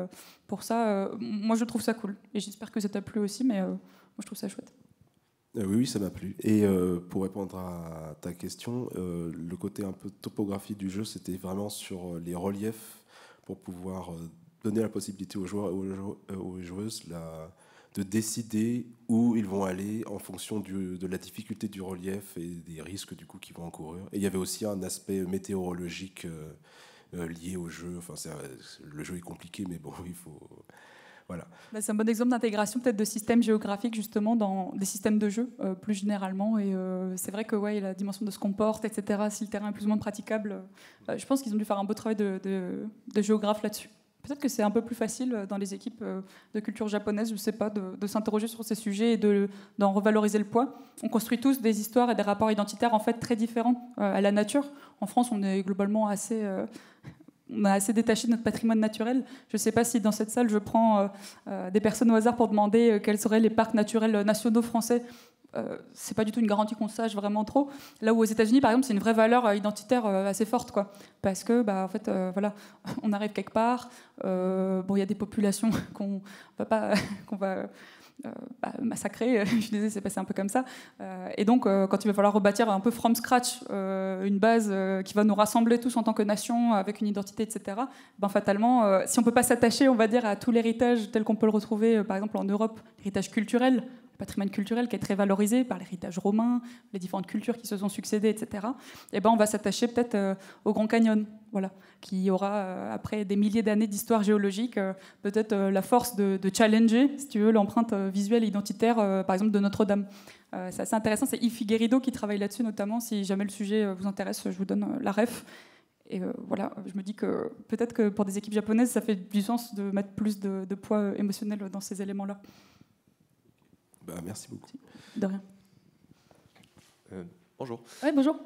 Speaker 1: pour ça, moi je trouve ça cool. Et j'espère que ça t'a plu aussi, mais moi je trouve ça chouette.
Speaker 3: Euh, oui, ça m'a plu. Et euh, pour répondre à ta question, euh, le côté un peu topographie du jeu, c'était vraiment sur les reliefs pour pouvoir donner la possibilité aux joueurs et aux joueuses de décider où ils vont aller en fonction de la difficulté du relief et des risques du coup qu'ils vont encourir. Et il y avait aussi un aspect météorologique lié au jeu. Enfin, le jeu est compliqué, mais bon, [laughs] il faut
Speaker 1: bah, c'est un bon exemple d'intégration peut-être de systèmes géographiques justement dans des systèmes de jeu euh, plus généralement. Et euh, c'est vrai que ouais, la dimension de ce qu'on porte, etc., si le terrain est plus ou moins praticable, euh, je pense qu'ils ont dû faire un beau travail de, de, géographe là-dessus. Peut-être que c'est un peu plus facile dans les équipes de culture japonaise, je ne sais pas, de, s'interroger sur ces sujets et d'en revaloriser le poids. On construit tous des histoires et des rapports identitaires en fait très différents à la nature. En France, on est globalement assez, on a assez détaché de notre patrimoine naturel. Je ne sais pas si dans cette salle, je prends euh, euh, des personnes au hasard pour demander euh, quels seraient les parcs naturels nationaux français. Ce c'est pas du tout une garantie qu'on sache vraiment trop. Là où aux États-Unis, par exemple, c'est une vraie valeur identitaire assez forte, quoi, parce que, bah, en fait, voilà, [laughs] on arrive quelque part. bon, il y a des populations [laughs] qu'on va pas, [laughs] qu'on va euh, bah, massacré, euh, [laughs] je disais, c'est passé un peu comme ça. Euh, et donc, quand il va falloir rebâtir un peu from scratch une base qui va nous rassembler tous en tant que nation, avec une identité, etc., ben, fatalement, si on ne peut pas s'attacher, on va dire, à tout l'héritage tel qu'on peut le retrouver, par exemple, en Europe, l'héritage culturel, patrimoine culturel qui est très valorisé par l'héritage romain, les différentes cultures qui se sont succédées, etc., et eh ben, on va s'attacher peut-être euh, au Grand Canyon, voilà, qui aura, euh, après des milliers d'années d'histoire géologique, euh, peut-être la force de, challenger, si tu veux, l'empreinte visuelle et identitaire, par exemple, de Notre-Dame. c'est assez intéressant, c'est Figueredo qui travaille là-dessus notamment. Si jamais le sujet vous intéresse, je vous donne la ref. Et voilà, je me dis que peut-être que pour des équipes japonaises, ça fait du sens de mettre plus de poids émotionnel dans ces éléments-là.
Speaker 2: Bah, merci beaucoup. De rien. Euh, bonjour. bonjour.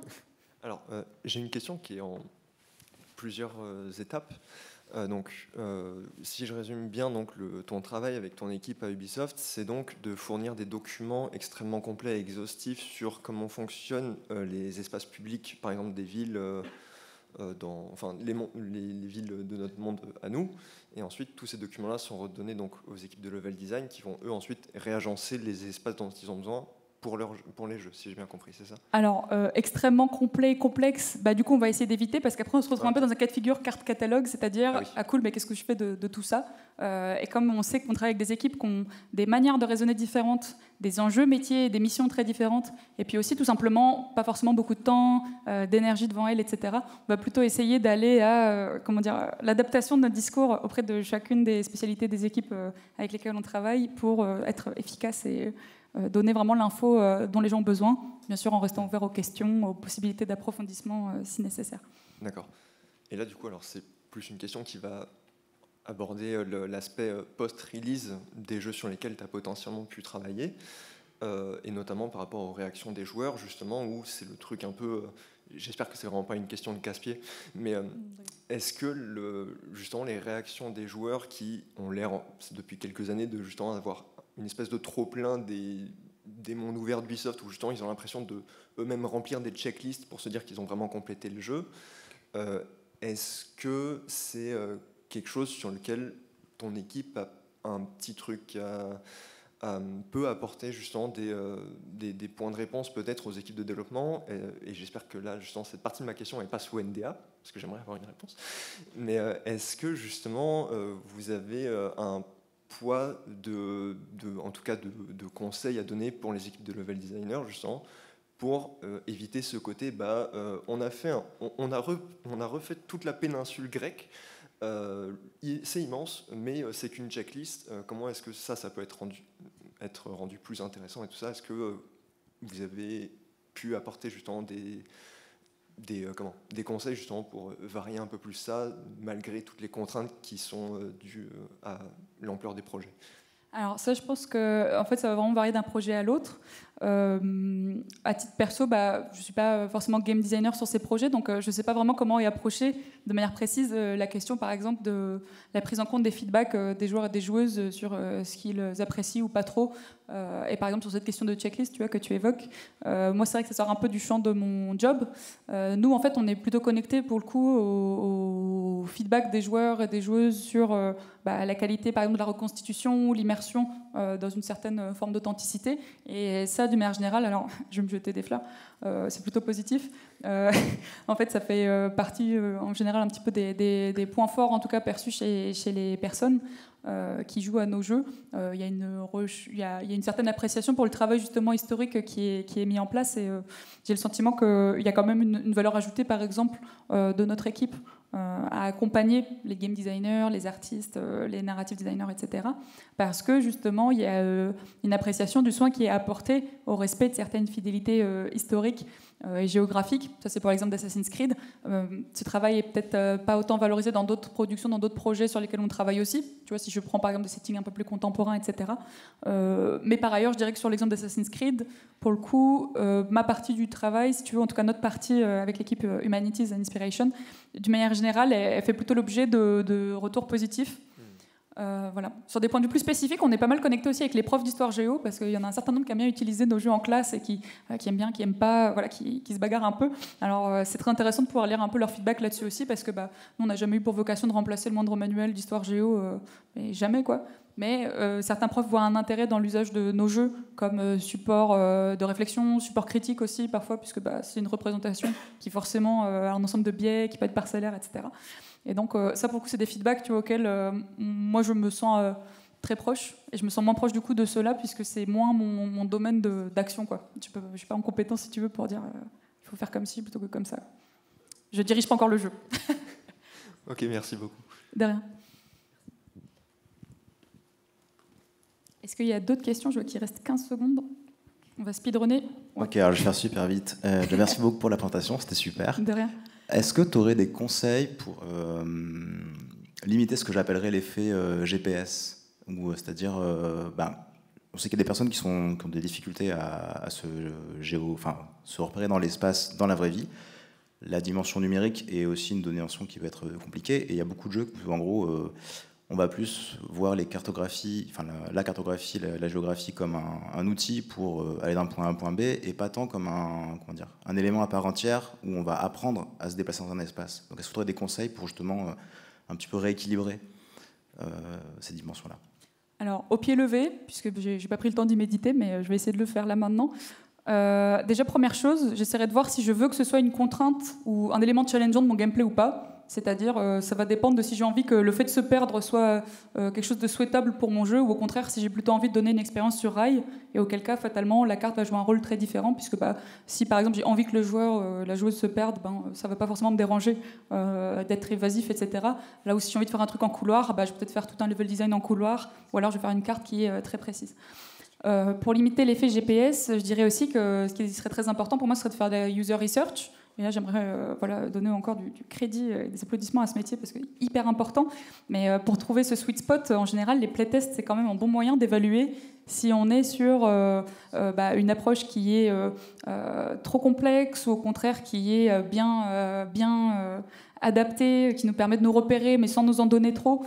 Speaker 2: Alors, euh, j'ai une question qui est en plusieurs euh, étapes. donc, si je résume bien, donc, ton travail avec ton équipe à Ubisoft, c'est donc de fournir des documents extrêmement complets et exhaustifs sur comment fonctionnent les espaces publics, par exemple des villes euh, dans enfin, les, villes de notre monde à nous. Et ensuite, tous ces documents-là sont redonnés donc, aux équipes de level design qui vont, eux, ensuite réagencer les espaces dont ils ont besoin pour, leur, pour les jeux, si j'ai bien compris, c'est ça
Speaker 1: Alors, euh, extrêmement complet, complexe, bah, du coup, on va essayer d'éviter parce qu'après, on se retrouve un peu dans un cas de figure carte-catalogue, c'est-à-dire, ah, ah, cool, mais qu'est-ce que je fais de, tout ça euh, Et comme on sait qu'on travaille avec des équipes qui ont des manières de raisonner différentes, des enjeux métiers, des missions très différentes, et puis aussi, tout simplement, pas forcément beaucoup de temps, euh, d'énergie devant elles, etc., on va plutôt essayer d'aller à comment dire, l'adaptation de notre discours auprès de chacune des spécialités des équipes avec lesquelles on travaille pour être efficace et euh, donner vraiment l'info euh, dont les gens ont besoin, bien sûr en restant ouvert aux questions, aux possibilités d'approfondissement euh, si nécessaire.
Speaker 2: D'accord. Et là, du coup, alors c'est plus une question qui va aborder l'aspect post-release des jeux sur lesquels tu as potentiellement pu travailler, et notamment par rapport aux réactions des joueurs, justement, où c'est le truc un peu. J'espère que c'est vraiment pas une question de casse-pied, mais est-ce que justement les réactions des joueurs qui ont l'air depuis quelques années de justement avoir une espèce de trop-plein des, des mondes ouverts d'Ubisoft où justement ils ont l'impression de eux-mêmes remplir des checklists pour se dire qu'ils ont vraiment complété le jeu. Euh, est-ce que c'est euh, quelque chose sur lequel ton équipe a un petit truc à, peut apporter justement euh, des, des, points de réponse peut-être aux équipes de développement Et, j'espère que là justement cette partie de ma question n'est pas sous NDA parce que j'aimerais avoir une réponse. Mais est-ce que justement vous avez un poids, de, en tout cas de, conseils à donner pour les équipes de level designer, justement pour euh, éviter ce côté, bah, euh, on, a fait on, a on, a refait toute la péninsule grecque, euh, c'est immense, mais c'est qu'une checklist, comment est-ce que ça, ça peut être rendu, être rendu plus intéressant et tout ça Est-ce que vous avez pu apporter justement des, des, euh, comment, des conseils justement pour euh, varier un peu plus ça, malgré toutes les contraintes qui sont euh, dues à l'ampleur des projets
Speaker 1: alors ça, je pense que en fait, ça va vraiment varier d'un projet à l'autre. Euh, à titre perso, bah, je ne suis pas forcément game designer sur ces projets, donc euh, je ne sais pas vraiment comment y approcher de manière précise euh, la question, par exemple, de la prise en compte des feedbacks des joueurs et des joueuses sur ce qu'ils apprécient ou pas trop. et par exemple, sur cette question de checklist tu vois, que tu évoques, moi, c'est vrai que ça sort un peu du champ de mon job. nous, en fait, on est plutôt connectés, pour le coup, au, au feedback des joueurs et des joueuses sur bah, la qualité, par exemple, de la reconstitution ou l'immersion dans une certaine forme d'authenticité. Et ça, d'une manière générale, alors [laughs] je vais me jeter des fleurs, euh, c'est plutôt positif. Euh, [laughs] en fait, ça fait euh, partie en général un petit peu des, points forts, en tout cas perçus chez, chez les personnes qui jouent à nos jeux. Il y, y, a, une certaine appréciation pour le travail justement historique qui est, qui est mis en place et j'ai le sentiment qu'il y a quand même une, une valeur ajoutée, par exemple, de notre équipe. Euh, à accompagner les game designers, les artistes, euh, les narrative designers, etc. Parce que justement, il y a euh, une appréciation du soin qui est apporté au respect de certaines fidélités historiques euh, et géographique. Ça, c'est pour l'exemple d'Assassin's Creed. Euh, ce travail est peut-être euh, pas autant valorisé dans d'autres productions, dans d'autres projets sur lesquels on travaille aussi. Tu vois, si je prends par exemple des settings un peu plus contemporains, etc. mais par ailleurs, je dirais que sur l'exemple d'Assassin's Creed, pour le coup, ma partie du travail, si tu veux, en tout cas notre partie avec l'équipe Humanities and Inspiration, d'une manière générale, elle, fait plutôt l'objet de, de retours positifs euh, Sur des points de plus spécifiques, on est pas mal connecté aussi avec les profs d'histoire géo, parce qu'il y en a un certain nombre qui aiment bien utiliser nos jeux en classe et qui, euh, aiment bien, qui aiment pas, voilà, qui, se bagarrent un peu. Alors euh, c'est très intéressant de pouvoir lire un peu leur feedback là-dessus aussi, parce que bah, on n'a jamais eu pour vocation de remplacer le moindre manuel d'histoire géo, mais jamais quoi. Mais certains profs voient un intérêt dans l'usage de nos jeux comme support de réflexion, support critique aussi parfois, puisque bah, c'est une représentation qui forcément a un ensemble de biais, qui peut être parcellaire, etc. Et donc, euh, ça, pour le coup, c'est des feedbacks tu auxquels euh, moi, je me sens euh, très proche. Et je me sens moins proche du coup de ceux-là, puisque c'est moins mon, domaine d'action. Je ne suis pas en compétence, si tu veux, pour dire il faut faire comme ci plutôt que comme ça. Je dirige pas encore le jeu.
Speaker 2: [laughs] ok, merci beaucoup.
Speaker 1: De rien. Est-ce qu'il y a d'autres questions Je vois qu'il reste 15 secondes. On va speedrunner.
Speaker 3: Ok, alors je vais faire super vite. Euh, je merci beaucoup pour la présentation, c'était super. De rien. Est-ce que tu aurais des conseils pour euh, limiter ce que j'appellerais l'effet euh, GPS GPS euh, C'est-à-dire, ben, on sait qu'il y a des personnes qui, sont, ont des difficultés à, se, géo, enfin, se repérer dans l'espace, dans la vraie vie. La dimension numérique est aussi une dimension qui peut être compliquée. Et il y a beaucoup de jeux où, en gros, on va plus voir les cartographies, la, cartographie, la, géographie comme un, outil pour euh, aller d'un point A à un point B et pas tant comme un, élément à part entière où on va apprendre à se déplacer dans un espace. Donc est-ce que des conseils pour justement euh, un petit peu rééquilibrer euh, ces dimensions-là
Speaker 1: Alors au pied levé, puisque j'ai n'ai pas pris le temps d'y méditer, mais je vais essayer de le faire là maintenant. déjà, première chose, j'essaierai de voir si je veux que ce soit une contrainte ou un élément challengeant de mon gameplay ou pas. C'est-à-dire, euh, ça va dépendre de si j'ai envie que le fait de se perdre soit euh, quelque chose de souhaitable pour mon jeu, ou au contraire, si j'ai plutôt envie de donner une expérience sur rail, et auquel cas, fatalement, la carte va jouer un rôle très différent, puisque bah, si par exemple j'ai envie que le joueur, euh, la joueuse se perde, ben, ça va pas forcément me déranger d'être évasif, etc. Là où si j'ai envie de faire un truc en couloir, bah, je vais peut-être faire tout un level design en couloir, ou alors je vais faire une carte qui est très précise. pour limiter l'effet GPS, je dirais aussi que ce qui serait très important pour moi, ce serait de faire des user research et là, j'aimerais euh, voilà, donner encore du, crédit euh, et des applaudissements à ce métier parce que hyper important. Mais euh, pour trouver ce sweet spot, en général, les playtests, c'est quand même un bon moyen d'évaluer si on est sur bah, une approche qui est trop complexe ou au contraire qui est bien, bien adaptée, qui nous permet de nous repérer mais sans nous en donner trop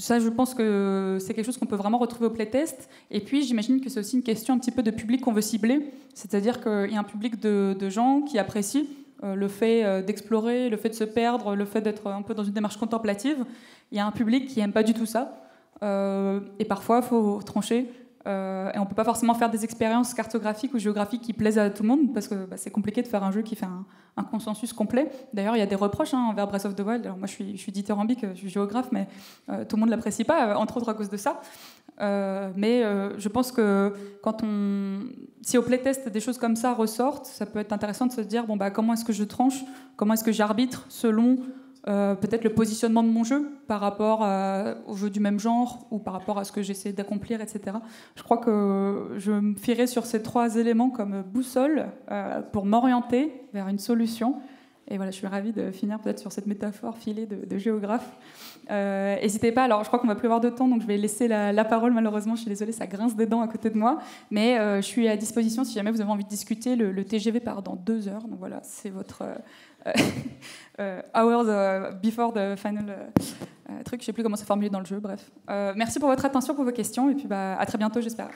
Speaker 1: ça, je pense que c'est quelque chose qu'on peut vraiment retrouver au playtest. Et puis, j'imagine que c'est aussi une question un petit peu de public qu'on veut cibler. C'est-à-dire qu'il y a un public de, gens qui apprécient euh, le fait euh, d'explorer, le fait de se perdre, le fait d'être un peu dans une démarche contemplative. Il y a un public qui n'aime pas du tout ça. Euh, et parfois, il faut trancher. Euh, et on peut pas forcément faire des expériences cartographiques ou géographiques qui plaisent à tout le monde parce que bah, c'est compliqué de faire un jeu qui fait un, consensus complet. D'ailleurs, il y a des reproches hein, envers Breath of the Wild. Alors moi, je suis, je suis dithyrambique, je suis géographe, mais euh, tout le monde l'apprécie pas, euh, entre autres à cause de ça. mais je pense que quand on, si au playtest des choses comme ça ressortent, ça peut être intéressant de se dire bon bah comment est-ce que je tranche, comment est-ce que j'arbitre selon euh, peut-être le positionnement de mon jeu par rapport euh, au jeu du même genre ou par rapport à ce que j'essaie d'accomplir, etc. Je crois que je me fierai sur ces trois éléments comme boussole euh, pour m'orienter vers une solution et voilà, je suis ravie de finir peut-être sur cette métaphore filée de, géographe. Euh, n'hésitez pas, alors je crois qu'on va plus avoir de temps, donc je vais laisser la, parole malheureusement, je suis désolée, ça grince des dents à côté de moi, mais euh, je suis à disposition si jamais vous avez envie de discuter. Le, TGV part dans deux heures, donc voilà, c'est votre euh, [laughs] hours before the final truc, je sais plus comment c'est formulé dans le jeu, bref. merci pour votre attention, pour vos questions, et puis bah, à très bientôt, j'espère.